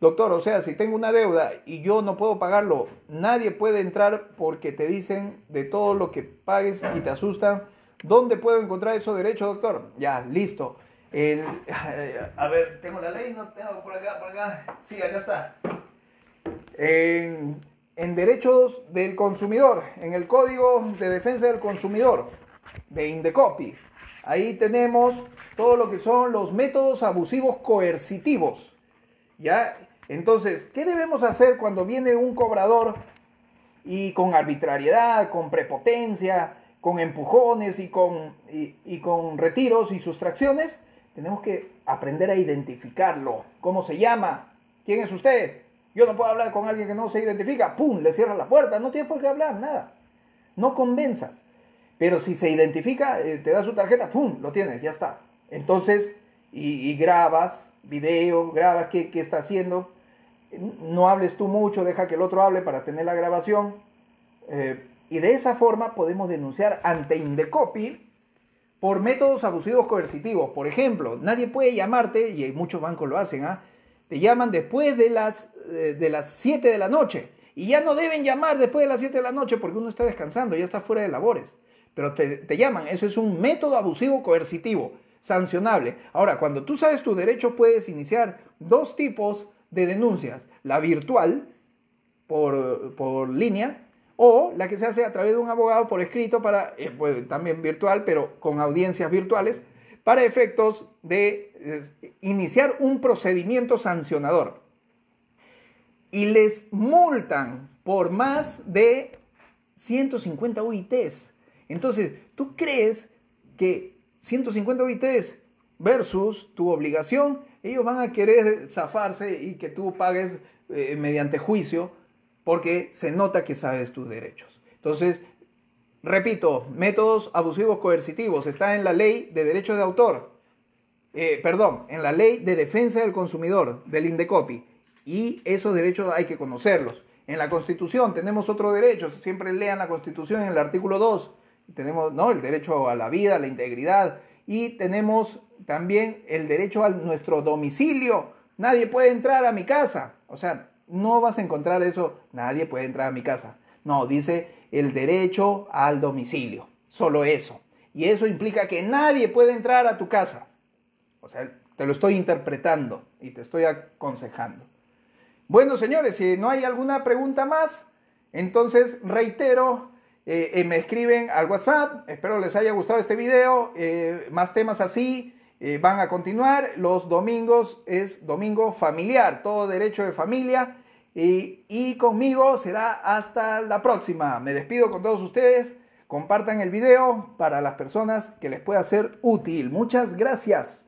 Doctor, o sea, si tengo una deuda y yo no puedo pagarlo, nadie puede entrar porque te dicen de todo lo que pagues y te asustan. ¿Dónde puedo encontrar esos derechos, doctor? Ya, listo. El, [LAUGHS] a ver, tengo la ley, no tengo por acá, por acá. Sí, acá está en derechos del consumidor, en el Código de Defensa del Consumidor de Indecopy Ahí tenemos todo lo que son los métodos abusivos coercitivos. ¿Ya? Entonces, ¿qué debemos hacer cuando viene un cobrador y con arbitrariedad, con prepotencia, con empujones y con, y con retiros y sustracciones? Tenemos que aprender a identificarlo. ¿Cómo se llama? ¿Quién es usted? Yo no puedo hablar con alguien que no se identifica. ¡Pum! Le cierras la puerta. No tienes por qué hablar, nada. No convenzas. Pero si se identifica, eh, te da su tarjeta, ¡pum! Lo tienes, ya está. Entonces, y, grabas video, grabas qué, está haciendo. No hables tú mucho, deja que el otro hable para tener la grabación. Eh, y de esa forma podemos denunciar ante Indecopi por métodos abusivos coercitivos. Por ejemplo, nadie puede llamarte, y muchos bancos lo hacen, ¿ah? Te llaman después de las, eh, de las 7 de la noche. Y ya no deben llamar después de las 7 de la noche porque uno está descansando, ya está fuera de labores. Pero te, llaman. Eso es un método abusivo coercitivo, sancionable. Ahora, cuando tú sabes tu derecho, puedes iniciar dos tipos de denuncias. La virtual, por, por línea, o la que se hace a través de un abogado por escrito para, eh, pues, también virtual, pero con audiencias virtuales para efectos de eh, iniciar un procedimiento sancionador. Y les multan por más de 150 UITs. Entonces, ¿tú crees que 150 UITs versus tu obligación, ellos van a querer zafarse y que tú pagues eh, mediante juicio porque se nota que sabes tus derechos? Entonces, Repito, métodos abusivos coercitivos está en la ley de derechos de autor, eh, perdón, en la ley de defensa del consumidor del Indecopi. Y esos derechos hay que conocerlos. En la Constitución tenemos otro derecho, siempre lean la Constitución en el artículo 2, tenemos ¿no? el derecho a la vida, a la integridad, y tenemos también el derecho a nuestro domicilio. Nadie puede entrar a mi casa. O sea, no vas a encontrar eso, nadie puede entrar a mi casa. No, dice el derecho al domicilio. Solo eso. Y eso implica que nadie puede entrar a tu casa. O sea, te lo estoy interpretando y te estoy aconsejando. Bueno, señores, si no hay alguna pregunta más, entonces reitero, eh, eh, me escriben al WhatsApp. Espero les haya gustado este video. Eh, más temas así van a continuar. Los domingos es domingo familiar, todo derecho de familia. Y, conmigo será hasta la próxima. Me despido con todos ustedes. Compartan el video para las personas que les pueda ser útil. Muchas gracias.